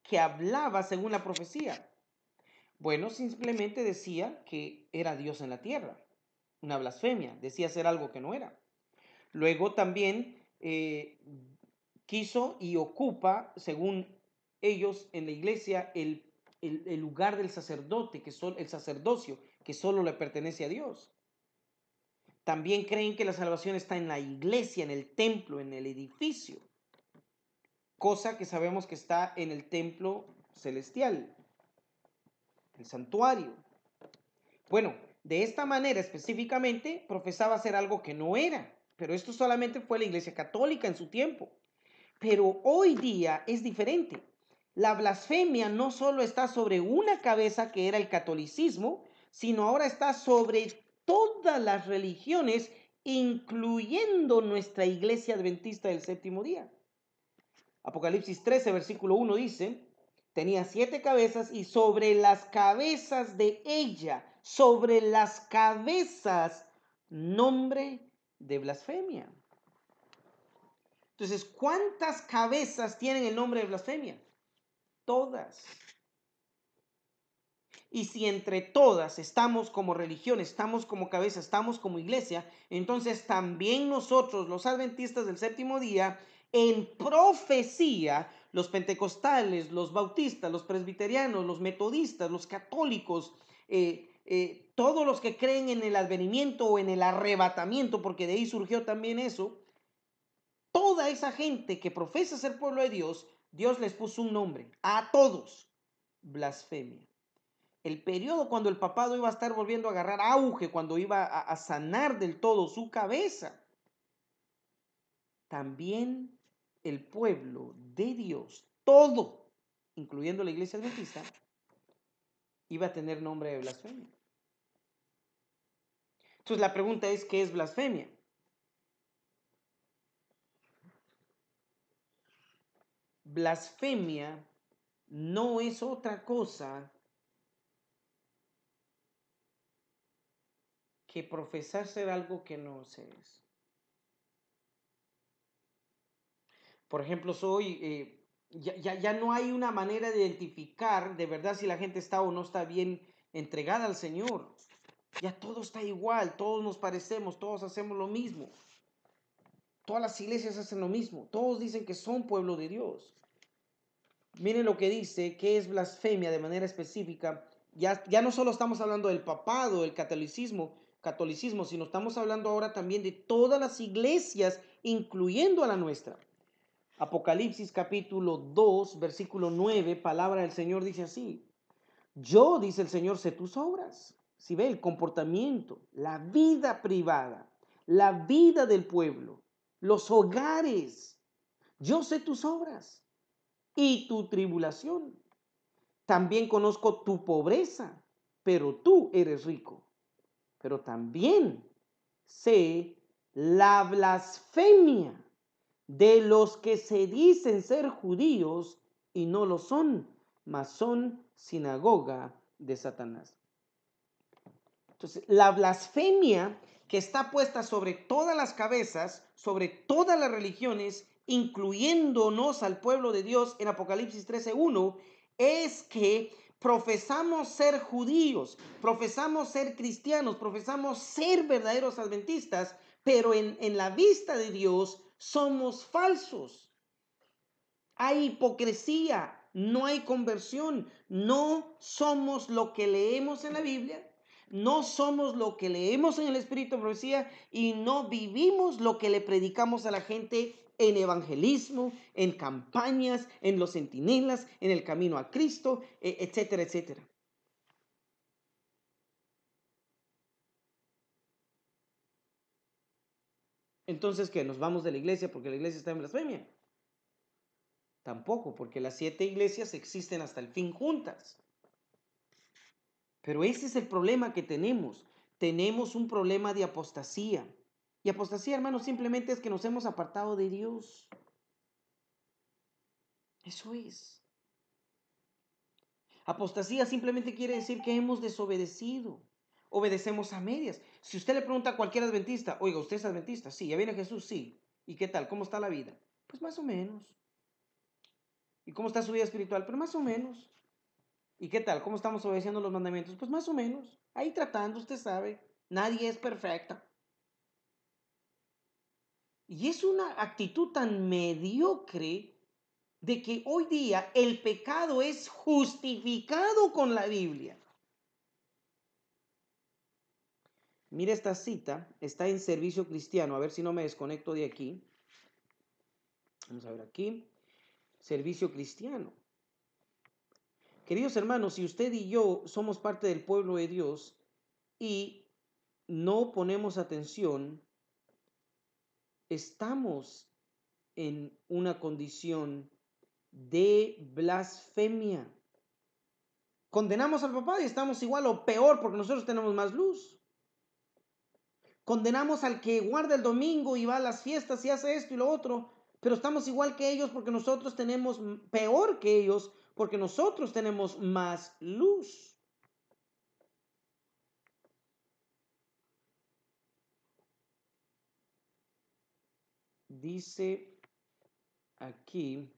que hablaba según la profecía? Bueno, simplemente decía que era Dios en la tierra. Una blasfemia. Decía ser algo que no era. Luego también eh, quiso y ocupa, según ellos en la iglesia, el, lugar del sacerdote, que son el sacerdocio, que solo le pertenece a Dios. También creen que la salvación está en la iglesia, en el templo, en el edificio, cosa que sabemos que está en el templo celestial, el santuario. Bueno, de esta manera específicamente profesaba ser algo que no era, pero esto solamente fue la Iglesia Católica en su tiempo. Pero hoy día es diferente. La blasfemia no solo está sobre una cabeza que era el catolicismo, sino ahora está sobre todas las religiones, incluyendo nuestra iglesia adventista del séptimo día. Apocalipsis 13, versículo 1 dice, tenía siete cabezas y sobre las cabezas de ella, sobre las cabezas, nombre de blasfemia. Entonces, ¿cuántas cabezas tienen el nombre de blasfemia? Todas. Y si entre todas estamos como religión, estamos como cabeza, estamos como iglesia, entonces también nosotros, los adventistas del séptimo día, en profecía, los pentecostales, los bautistas, los presbiterianos, los metodistas, los católicos, eh, eh, todos los que creen en el advenimiento o en el arrebatamiento, porque de ahí surgió también eso, toda esa gente que profesa ser pueblo de Dios, Dios les puso un nombre, a todos, blasfemia. El periodo cuando el papado iba a estar volviendo a agarrar auge, cuando iba a sanar del todo su cabeza, también el pueblo de Dios, todo, incluyendo la iglesia adventista, iba a tener nombre de blasfemia. Entonces la pregunta es, ¿qué es blasfemia? Blasfemia no es otra cosa que profesar ser algo que no se es. por ejemplo, soy, eh, ya, ya, ya, no hay una manera de identificar de verdad si la gente está o no está bien entregada al Señor. Ya todo está igual, todos nos parecemos, todos hacemos lo mismo. Todas las iglesias hacen lo mismo, todos dicen que son pueblo de Dios. Miren lo que dice, que es blasfemia de manera específica. Ya, ya no solo estamos hablando del papado, del catolicismo, catolicismo, sino estamos hablando ahora también de todas las iglesias, incluyendo a la nuestra. Apocalipsis capítulo 2, versículo 9, palabra del Señor dice así, yo, dice el Señor, sé tus obras. Si ve el comportamiento, la vida privada, la vida del pueblo, los hogares, yo sé tus obras y tu tribulación. También conozco tu pobreza, pero tú eres rico. Pero también sé la blasfemia de los que se dicen ser judíos y no lo son, mas son sinagoga de Satanás. Entonces, la blasfemia que está puesta sobre todas las cabezas, sobre todas las religiones, incluyéndonos al pueblo de Dios en Apocalipsis 13.1, es que profesamos ser judíos, profesamos ser cristianos, profesamos ser verdaderos adventistas, pero en, en la vista de Dios somos falsos. Hay hipocresía, no hay conversión, no somos lo que leemos en la Biblia, no somos lo que leemos en el Espíritu de Profecía y no vivimos lo que le predicamos a la gente en evangelismo, en campañas, en los centinelas, en el camino a Cristo, e, etcétera, etcétera. Entonces, ¿qué? ¿Nos vamos de la iglesia porque la iglesia está en blasfemia? Tampoco, porque las siete iglesias existen hasta el fin juntas. Pero ese es el problema que tenemos. Tenemos un problema de apostasía. Y apostasía, hermanos, simplemente es que nos hemos apartado de Dios. Eso es. Apostasía simplemente quiere decir que hemos desobedecido. Obedecemos a medias. Si usted le pregunta a cualquier adventista, oiga, ¿usted es adventista? Sí, ya viene Jesús, sí. ¿Y qué tal? ¿Cómo está la vida? Pues más o menos. ¿Y cómo está su vida espiritual? Pero pues más o menos. ¿Y qué tal? ¿Cómo estamos obedeciendo los mandamientos? Pues más o menos. Ahí tratando, usted sabe. Nadie es perfecta. Y es una actitud tan mediocre de que hoy día el pecado es justificado con la Biblia. Mira esta cita, está en servicio cristiano, a ver si no me desconecto de aquí. Vamos a ver aquí, servicio cristiano. Queridos hermanos, si usted y yo somos parte del pueblo de Dios y no ponemos atención, estamos en una condición de blasfemia. Condenamos al papá y estamos igual o peor porque nosotros tenemos más luz. Condenamos al que guarda el domingo y va a las fiestas y hace esto y lo otro, pero estamos igual que ellos porque nosotros tenemos peor que ellos, porque nosotros tenemos más luz. dice aquí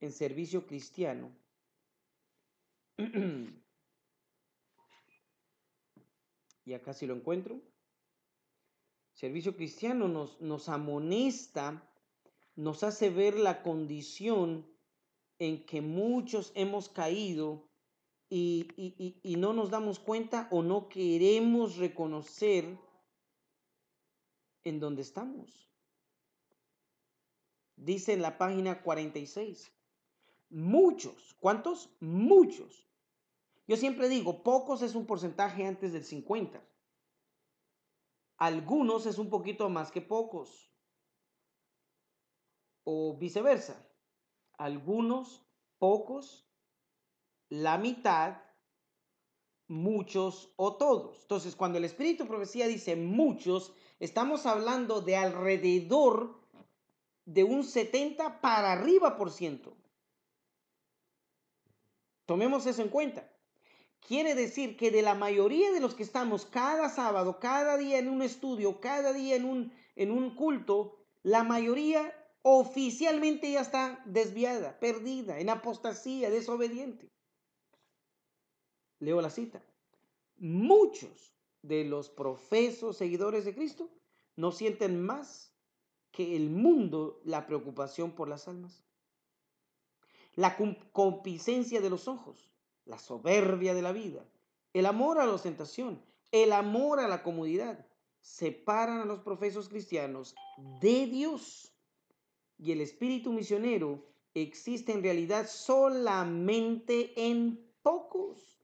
en servicio cristiano y acá sí lo encuentro. Servicio cristiano nos, nos amonesta, nos hace ver la condición en que muchos hemos caído y, y, no nos damos cuenta o no queremos reconocer en dónde estamos. Dice en la página 46, muchos, ¿cuántos? Muchos yo siempre digo, pocos es un porcentaje antes del 50. Algunos es un poquito más que pocos. O viceversa. Algunos, pocos, la mitad, muchos o todos. Entonces, cuando el Espíritu Profecía dice muchos, estamos hablando de alrededor de un 70 para arriba por ciento. Tomemos eso en cuenta. Quiere decir que de la mayoría de los que estamos cada sábado, cada día en un estudio, cada día en un, en un culto, la mayoría oficialmente ya está desviada, perdida, en apostasía, desobediente. Leo la cita. Muchos de los profesos seguidores de Cristo no sienten más que el mundo la preocupación por las almas, la concupiscencia de los ojos, la soberbia de la vida, el amor a la ostentación, el amor a la comodidad, separan a los profesos cristianos de Dios. Y el espíritu misionero existe en realidad solamente en pocos.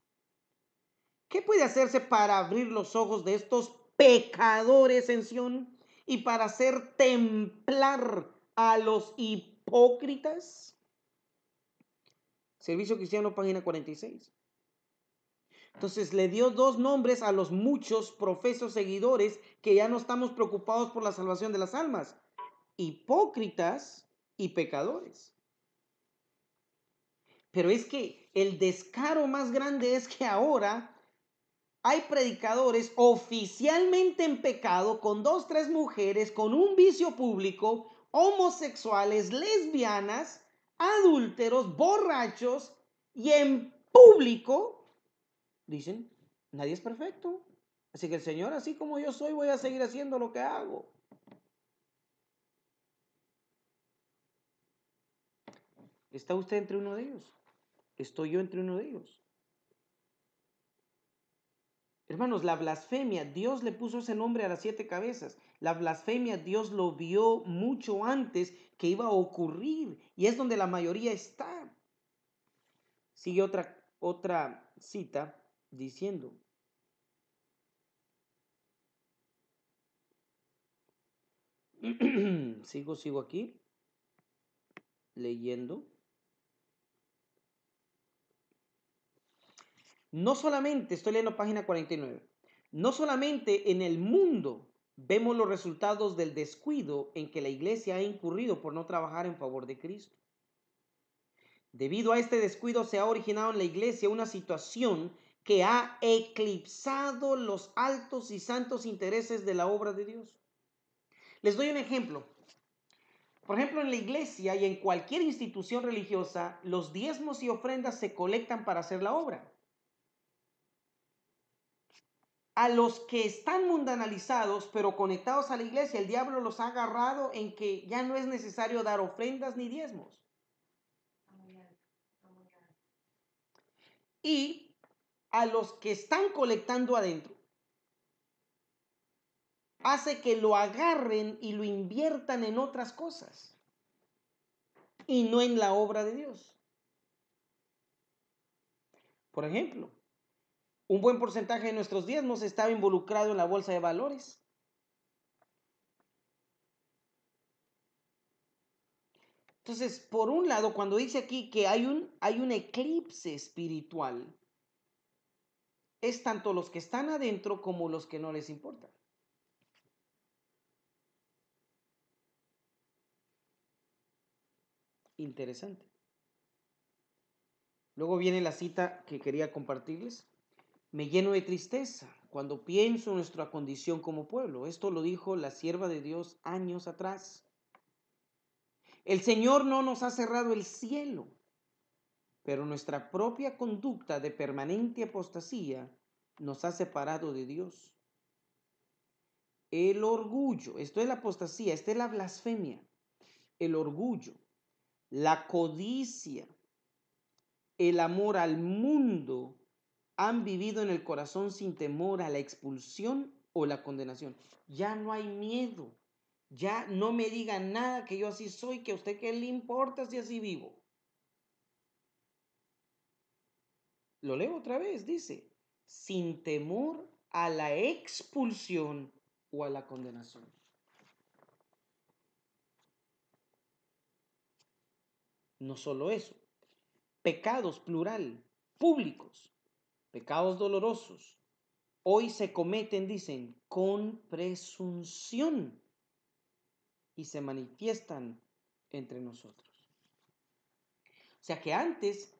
¿Qué puede hacerse para abrir los ojos de estos pecadores en Sion y para hacer templar a los hipócritas? Servicio Cristiano, página 46. Entonces le dio dos nombres a los muchos profesos seguidores que ya no estamos preocupados por la salvación de las almas. Hipócritas y pecadores. Pero es que el descaro más grande es que ahora hay predicadores oficialmente en pecado con dos, tres mujeres, con un vicio público, homosexuales, lesbianas, adúlteros, borrachos y en público, dicen, nadie es perfecto. Así que el Señor, así como yo soy, voy a seguir haciendo lo que hago. ¿Está usted entre uno de ellos? ¿Estoy yo entre uno de ellos? Hermanos, la blasfemia, Dios le puso ese nombre a las siete cabezas. La blasfemia Dios lo vio mucho antes que iba a ocurrir y es donde la mayoría está. Sigue otra, otra cita diciendo. sigo, sigo aquí leyendo. No solamente, estoy leyendo página 49, no solamente en el mundo vemos los resultados del descuido en que la iglesia ha incurrido por no trabajar en favor de Cristo. Debido a este descuido se ha originado en la iglesia una situación que ha eclipsado los altos y santos intereses de la obra de Dios. Les doy un ejemplo. Por ejemplo, en la iglesia y en cualquier institución religiosa, los diezmos y ofrendas se colectan para hacer la obra a los que están mundanalizados pero conectados a la iglesia, el diablo los ha agarrado en que ya no es necesario dar ofrendas ni diezmos. Y a los que están colectando adentro, hace que lo agarren y lo inviertan en otras cosas y no en la obra de Dios. Por ejemplo, un buen porcentaje de nuestros diezmos estaba involucrado en la bolsa de valores. Entonces, por un lado, cuando dice aquí que hay un, hay un eclipse espiritual, es tanto los que están adentro como los que no les importan. Interesante. Luego viene la cita que quería compartirles. Me lleno de tristeza cuando pienso en nuestra condición como pueblo. Esto lo dijo la sierva de Dios años atrás. El Señor no nos ha cerrado el cielo, pero nuestra propia conducta de permanente apostasía nos ha separado de Dios. El orgullo, esto es la apostasía, esto es la blasfemia, el orgullo, la codicia, el amor al mundo han vivido en el corazón sin temor a la expulsión o la condenación. Ya no hay miedo. Ya no me digan nada que yo así soy, que a usted qué le importa si así vivo. Lo leo otra vez, dice, sin temor a la expulsión o a la condenación. No solo eso, pecados plural, públicos, pecados dolorosos, hoy se cometen, dicen, con presunción y se manifiestan entre nosotros. O sea que antes,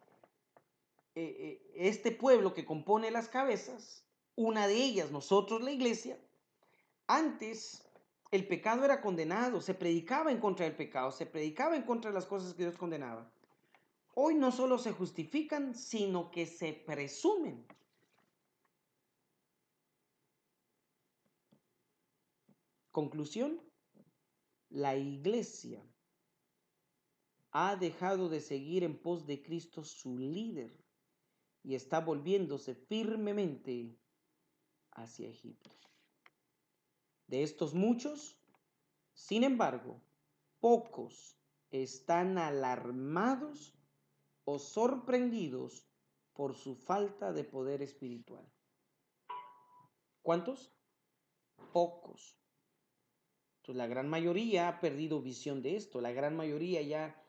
eh, eh, este pueblo que compone las cabezas, una de ellas, nosotros la iglesia, antes el pecado era condenado, se predicaba en contra del pecado, se predicaba en contra de las cosas que Dios condenaba hoy no solo se justifican, sino que se presumen. Conclusión, la iglesia ha dejado de seguir en pos de Cristo su líder y está volviéndose firmemente hacia Egipto. De estos muchos, sin embargo, pocos están alarmados o sorprendidos por su falta de poder espiritual. ¿Cuántos? Pocos. la gran mayoría ha perdido visión de esto. La gran mayoría ya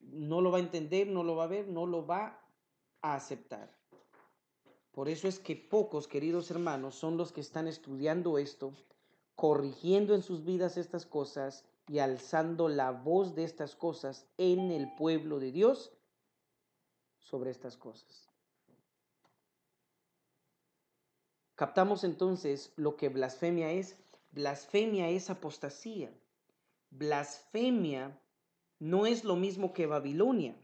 no lo va a entender, no lo va a ver, no lo va a aceptar. Por eso es que pocos, queridos hermanos, son los que están estudiando esto, corrigiendo en sus vidas estas cosas y alzando la voz de estas cosas en el pueblo de Dios sobre estas cosas. Captamos entonces lo que blasfemia es. Blasfemia es apostasía. Blasfemia no es lo mismo que Babilonia.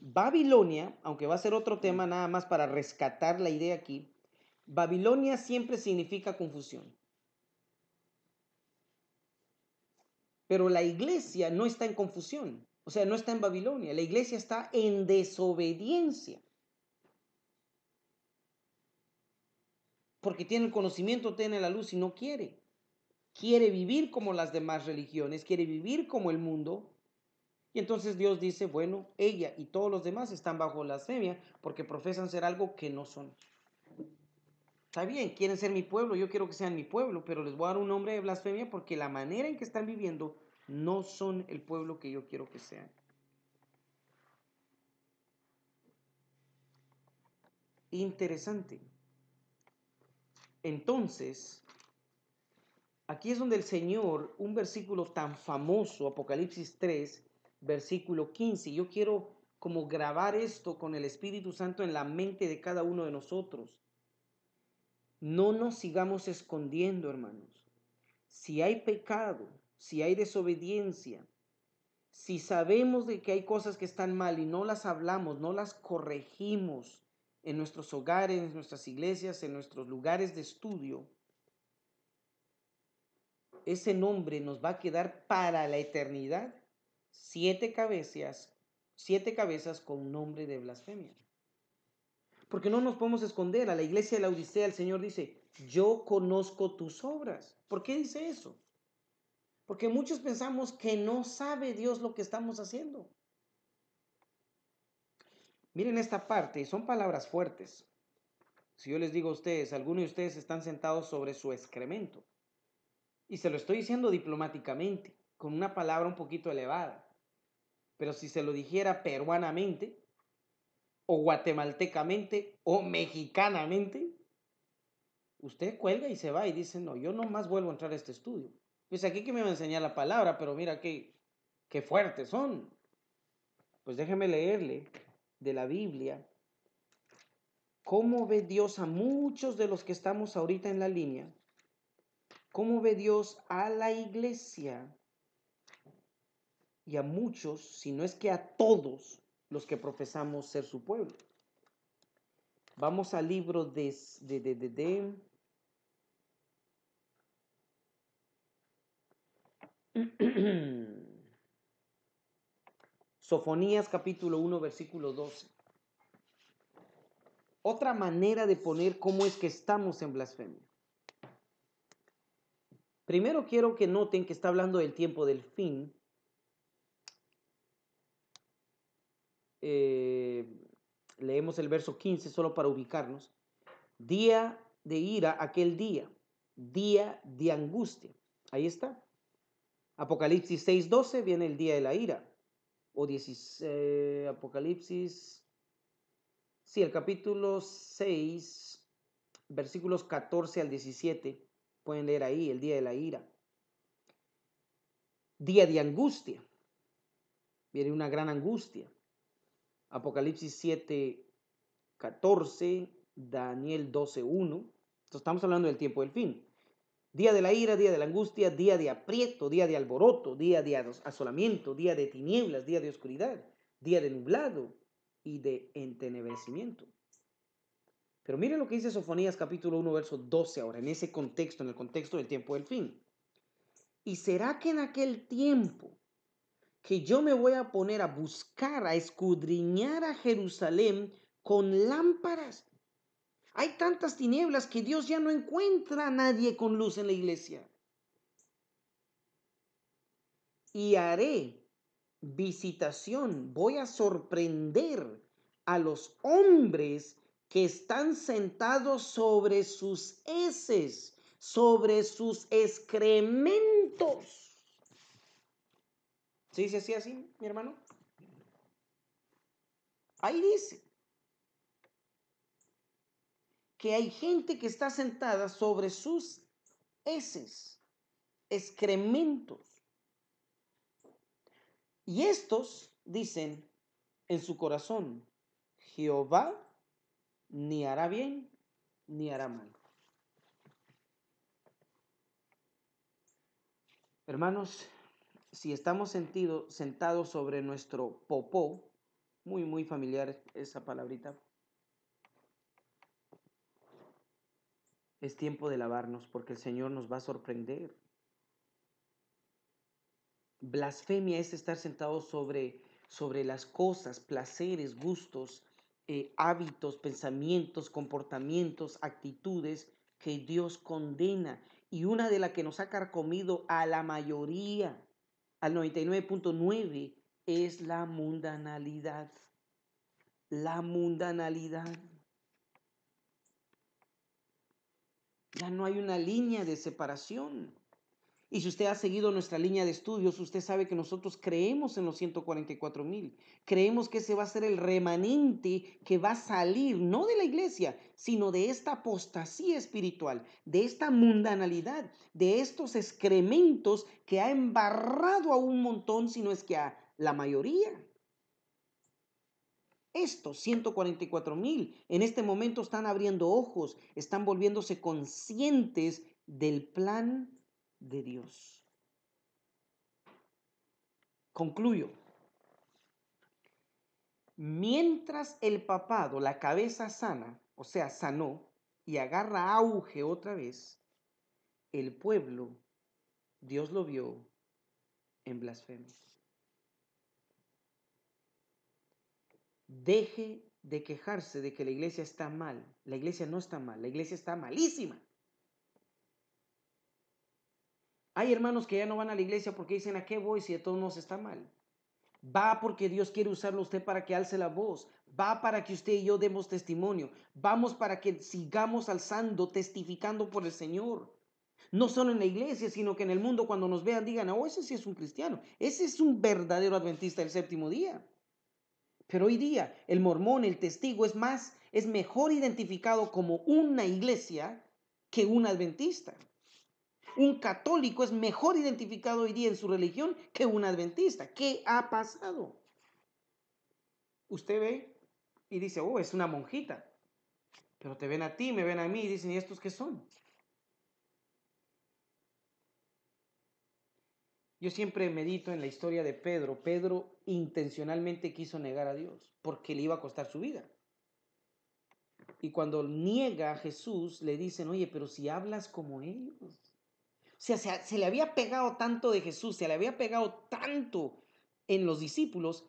Babilonia, aunque va a ser otro tema nada más para rescatar la idea aquí, Babilonia siempre significa confusión. Pero la iglesia no está en confusión. O sea, no está en Babilonia, la iglesia está en desobediencia. Porque tiene el conocimiento, tiene la luz y no quiere. Quiere vivir como las demás religiones, quiere vivir como el mundo. Y entonces Dios dice, bueno, ella y todos los demás están bajo blasfemia porque profesan ser algo que no son. Está bien, quieren ser mi pueblo, yo quiero que sean mi pueblo, pero les voy a dar un nombre de blasfemia porque la manera en que están viviendo no son el pueblo que yo quiero que sean. Interesante. Entonces, aquí es donde el Señor, un versículo tan famoso, Apocalipsis 3, versículo 15, yo quiero como grabar esto con el Espíritu Santo en la mente de cada uno de nosotros. No nos sigamos escondiendo, hermanos. Si hay pecado, si hay desobediencia, si sabemos de que hay cosas que están mal y no las hablamos, no las corregimos en nuestros hogares, en nuestras iglesias, en nuestros lugares de estudio, ese nombre nos va a quedar para la eternidad siete cabezas, siete cabezas con nombre de blasfemia. Porque no nos podemos esconder. A la iglesia de la Odisea el Señor dice, yo conozco tus obras. ¿Por qué dice eso? Porque muchos pensamos que no sabe Dios lo que estamos haciendo. Miren esta parte, son palabras fuertes. Si yo les digo a ustedes, algunos de ustedes están sentados sobre su excremento. Y se lo estoy diciendo diplomáticamente, con una palabra un poquito elevada. Pero si se lo dijera peruanamente, o guatemaltecamente, o mexicanamente, usted cuelga y se va y dice, no, yo no más vuelvo a entrar a este estudio. Pues aquí que me va a enseñar la palabra, pero mira qué, qué fuertes son. Pues déjeme leerle de la Biblia cómo ve Dios a muchos de los que estamos ahorita en la línea. Cómo ve Dios a la iglesia y a muchos, si no es que a todos los que profesamos ser su pueblo. Vamos al libro de, de, de Sofonías capítulo 1, versículo 12. Otra manera de poner cómo es que estamos en blasfemia. Primero quiero que noten que está hablando del tiempo del fin. Eh, leemos el verso 15 solo para ubicarnos. Día de ira, aquel día, día de angustia. Ahí está. Apocalipsis 6.12 viene el día de la ira. O Apocalipsis, sí, el capítulo 6, versículos 14 al 17, pueden leer ahí, el día de la ira. Día de angustia. Viene una gran angustia. Apocalipsis 7, 14, Daniel 12, 1. estamos hablando del tiempo del fin. Día de la ira, día de la angustia, día de aprieto, día de alboroto, día de asolamiento, día de tinieblas, día de oscuridad, día de nublado y de entenebrecimiento. Pero miren lo que dice Sofonías capítulo 1, verso 12 ahora, en ese contexto, en el contexto del tiempo del fin. ¿Y será que en aquel tiempo que yo me voy a poner a buscar, a escudriñar a Jerusalén con lámparas hay tantas tinieblas que Dios ya no encuentra a nadie con luz en la iglesia. Y haré visitación, voy a sorprender a los hombres que están sentados sobre sus heces, sobre sus excrementos. ¿Sí, dice así así, mi hermano? Ahí dice, hay gente que está sentada sobre sus heces, excrementos. Y estos dicen en su corazón, Jehová ni hará bien ni hará mal. Hermanos, si estamos sentados sobre nuestro popó, muy, muy familiar esa palabrita, Es tiempo de lavarnos porque el Señor nos va a sorprender. Blasfemia es estar sentado sobre, sobre las cosas, placeres, gustos, eh, hábitos, pensamientos, comportamientos, actitudes que Dios condena y una de las que nos ha carcomido a la mayoría, al 99.9, es la mundanalidad. La mundanalidad. Ya no hay una línea de separación. Y si usted ha seguido nuestra línea de estudios, usted sabe que nosotros creemos en los 144 mil. Creemos que ese va a ser el remanente que va a salir, no de la iglesia, sino de esta apostasía espiritual, de esta mundanalidad, de estos excrementos que ha embarrado a un montón, si no es que a la mayoría. Estos 144 mil en este momento están abriendo ojos, están volviéndose conscientes del plan de Dios. Concluyo. Mientras el papado, la cabeza sana, o sea, sanó y agarra auge otra vez, el pueblo, Dios lo vio en blasfemia. deje de quejarse de que la iglesia está mal. La iglesia no está mal, la iglesia está malísima. Hay hermanos que ya no van a la iglesia porque dicen, ¿a qué voy si de todos nos está mal? Va porque Dios quiere usarlo usted para que alce la voz. Va para que usted y yo demos testimonio. Vamos para que sigamos alzando, testificando por el Señor. No solo en la iglesia, sino que en el mundo cuando nos vean digan, ah, oh, ese sí es un cristiano. Ese es un verdadero adventista del séptimo día. Pero hoy día el mormón, el testigo, es más, es mejor identificado como una iglesia que un adventista. Un católico es mejor identificado hoy día en su religión que un adventista. ¿Qué ha pasado? Usted ve y dice, oh, es una monjita. Pero te ven a ti, me ven a mí y dicen, ¿y estos qué son? Yo siempre medito en la historia de Pedro. Pedro intencionalmente quiso negar a Dios porque le iba a costar su vida. Y cuando niega a Jesús, le dicen, oye, pero si hablas como ellos. O sea, se, le había pegado tanto de Jesús, se le había pegado tanto en los discípulos,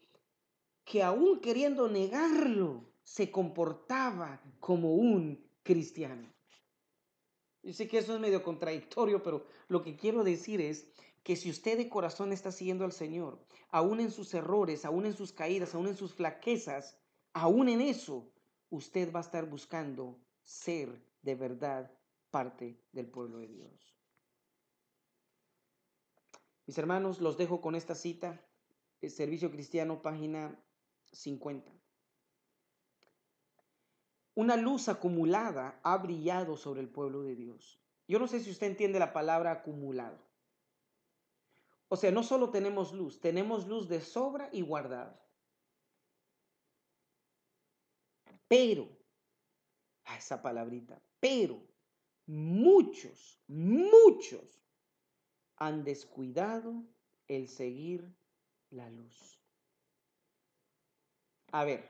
que aún queriendo negarlo, se comportaba como un cristiano. Yo sé que eso es medio contradictorio, pero lo que quiero decir es que si usted de corazón está siguiendo al Señor, aún en sus errores, aún en sus caídas, aún en sus flaquezas, aún en eso, usted va a estar buscando ser de verdad parte del pueblo de Dios. Mis hermanos, los dejo con esta cita, el eh, Servicio Cristiano, página 50. Una luz acumulada ha brillado sobre el pueblo de Dios. Yo no sé si usted entiende la palabra acumulado. O sea, no solo tenemos luz, tenemos luz de sobra y guardada. Pero, a ah, esa palabrita, pero muchos, muchos han descuidado el seguir la luz. A ver,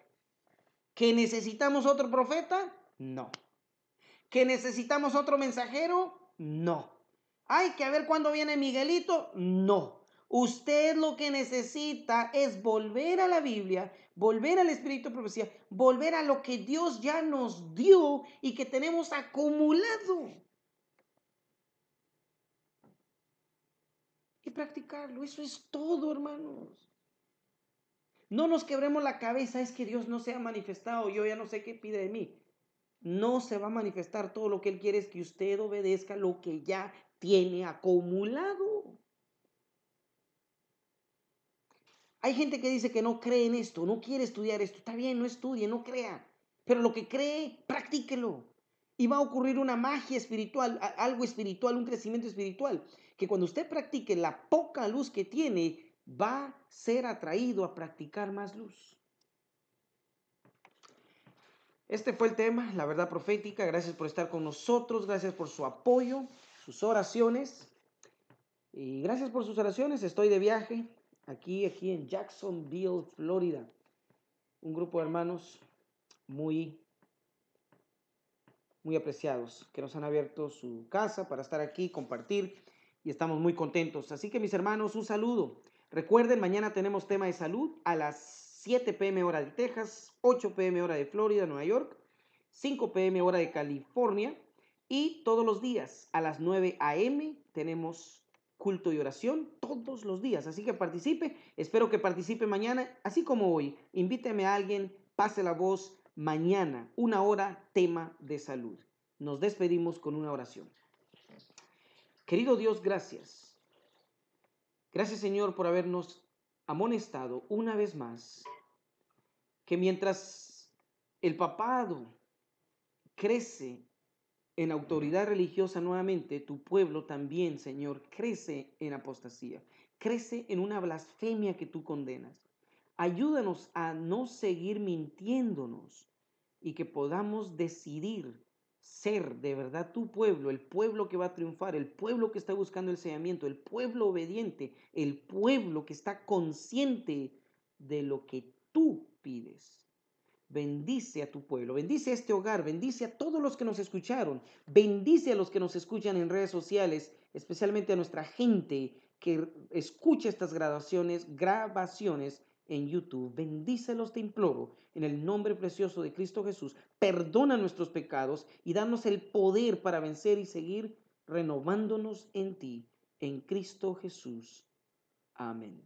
¿que necesitamos otro profeta? No. ¿Que necesitamos otro mensajero? No. ¿Hay que a ver cuándo viene Miguelito. No. Usted lo que necesita es volver a la Biblia, volver al Espíritu de Profecía, volver a lo que Dios ya nos dio y que tenemos acumulado. Y practicarlo. Eso es todo, hermanos. No nos quebremos la cabeza, es que Dios no se ha manifestado, yo ya no sé qué pide de mí. No se va a manifestar todo lo que Él quiere es que usted obedezca lo que ya tiene acumulado. Hay gente que dice que no cree en esto, no quiere estudiar esto. Está bien, no estudie, no crea. Pero lo que cree, practíquelo. Y va a ocurrir una magia espiritual, algo espiritual, un crecimiento espiritual. Que cuando usted practique la poca luz que tiene, va a ser atraído a practicar más luz. Este fue el tema, la verdad profética. Gracias por estar con nosotros, gracias por su apoyo sus oraciones. Y gracias por sus oraciones. Estoy de viaje aquí, aquí en Jacksonville, Florida. Un grupo de hermanos muy, muy apreciados que nos han abierto su casa para estar aquí, compartir y estamos muy contentos. Así que mis hermanos, un saludo. Recuerden, mañana tenemos tema de salud a las 7 pm hora de Texas, 8 pm hora de Florida, Nueva York, 5 pm hora de California. Y todos los días a las 9 a.m. tenemos culto y oración todos los días. Así que participe. Espero que participe mañana, así como hoy. Invíteme a alguien, pase la voz. Mañana, una hora, tema de salud. Nos despedimos con una oración. Querido Dios, gracias. Gracias Señor por habernos amonestado una vez más que mientras el papado crece en autoridad religiosa nuevamente, tu pueblo también, Señor, crece en apostasía, crece en una blasfemia que tú condenas. Ayúdanos a no seguir mintiéndonos y que podamos decidir ser de verdad tu pueblo, el pueblo que va a triunfar, el pueblo que está buscando el sellamiento, el pueblo obediente, el pueblo que está consciente de lo que tú pides. Bendice a tu pueblo, bendice este hogar, bendice a todos los que nos escucharon, bendice a los que nos escuchan en redes sociales, especialmente a nuestra gente que escucha estas grabaciones, grabaciones en YouTube. Bendícelos, te imploro, en el nombre precioso de Cristo Jesús. Perdona nuestros pecados y danos el poder para vencer y seguir renovándonos en ti, en Cristo Jesús. Amén.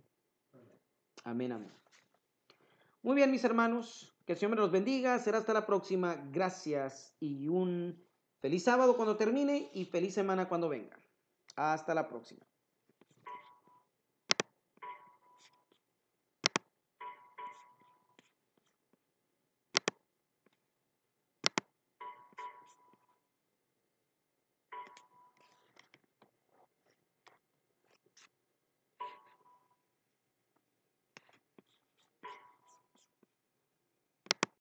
Amén, amén. Muy bien, mis hermanos. Que el Señor los bendiga. Será hasta la próxima. Gracias y un feliz sábado cuando termine y feliz semana cuando venga. Hasta la próxima.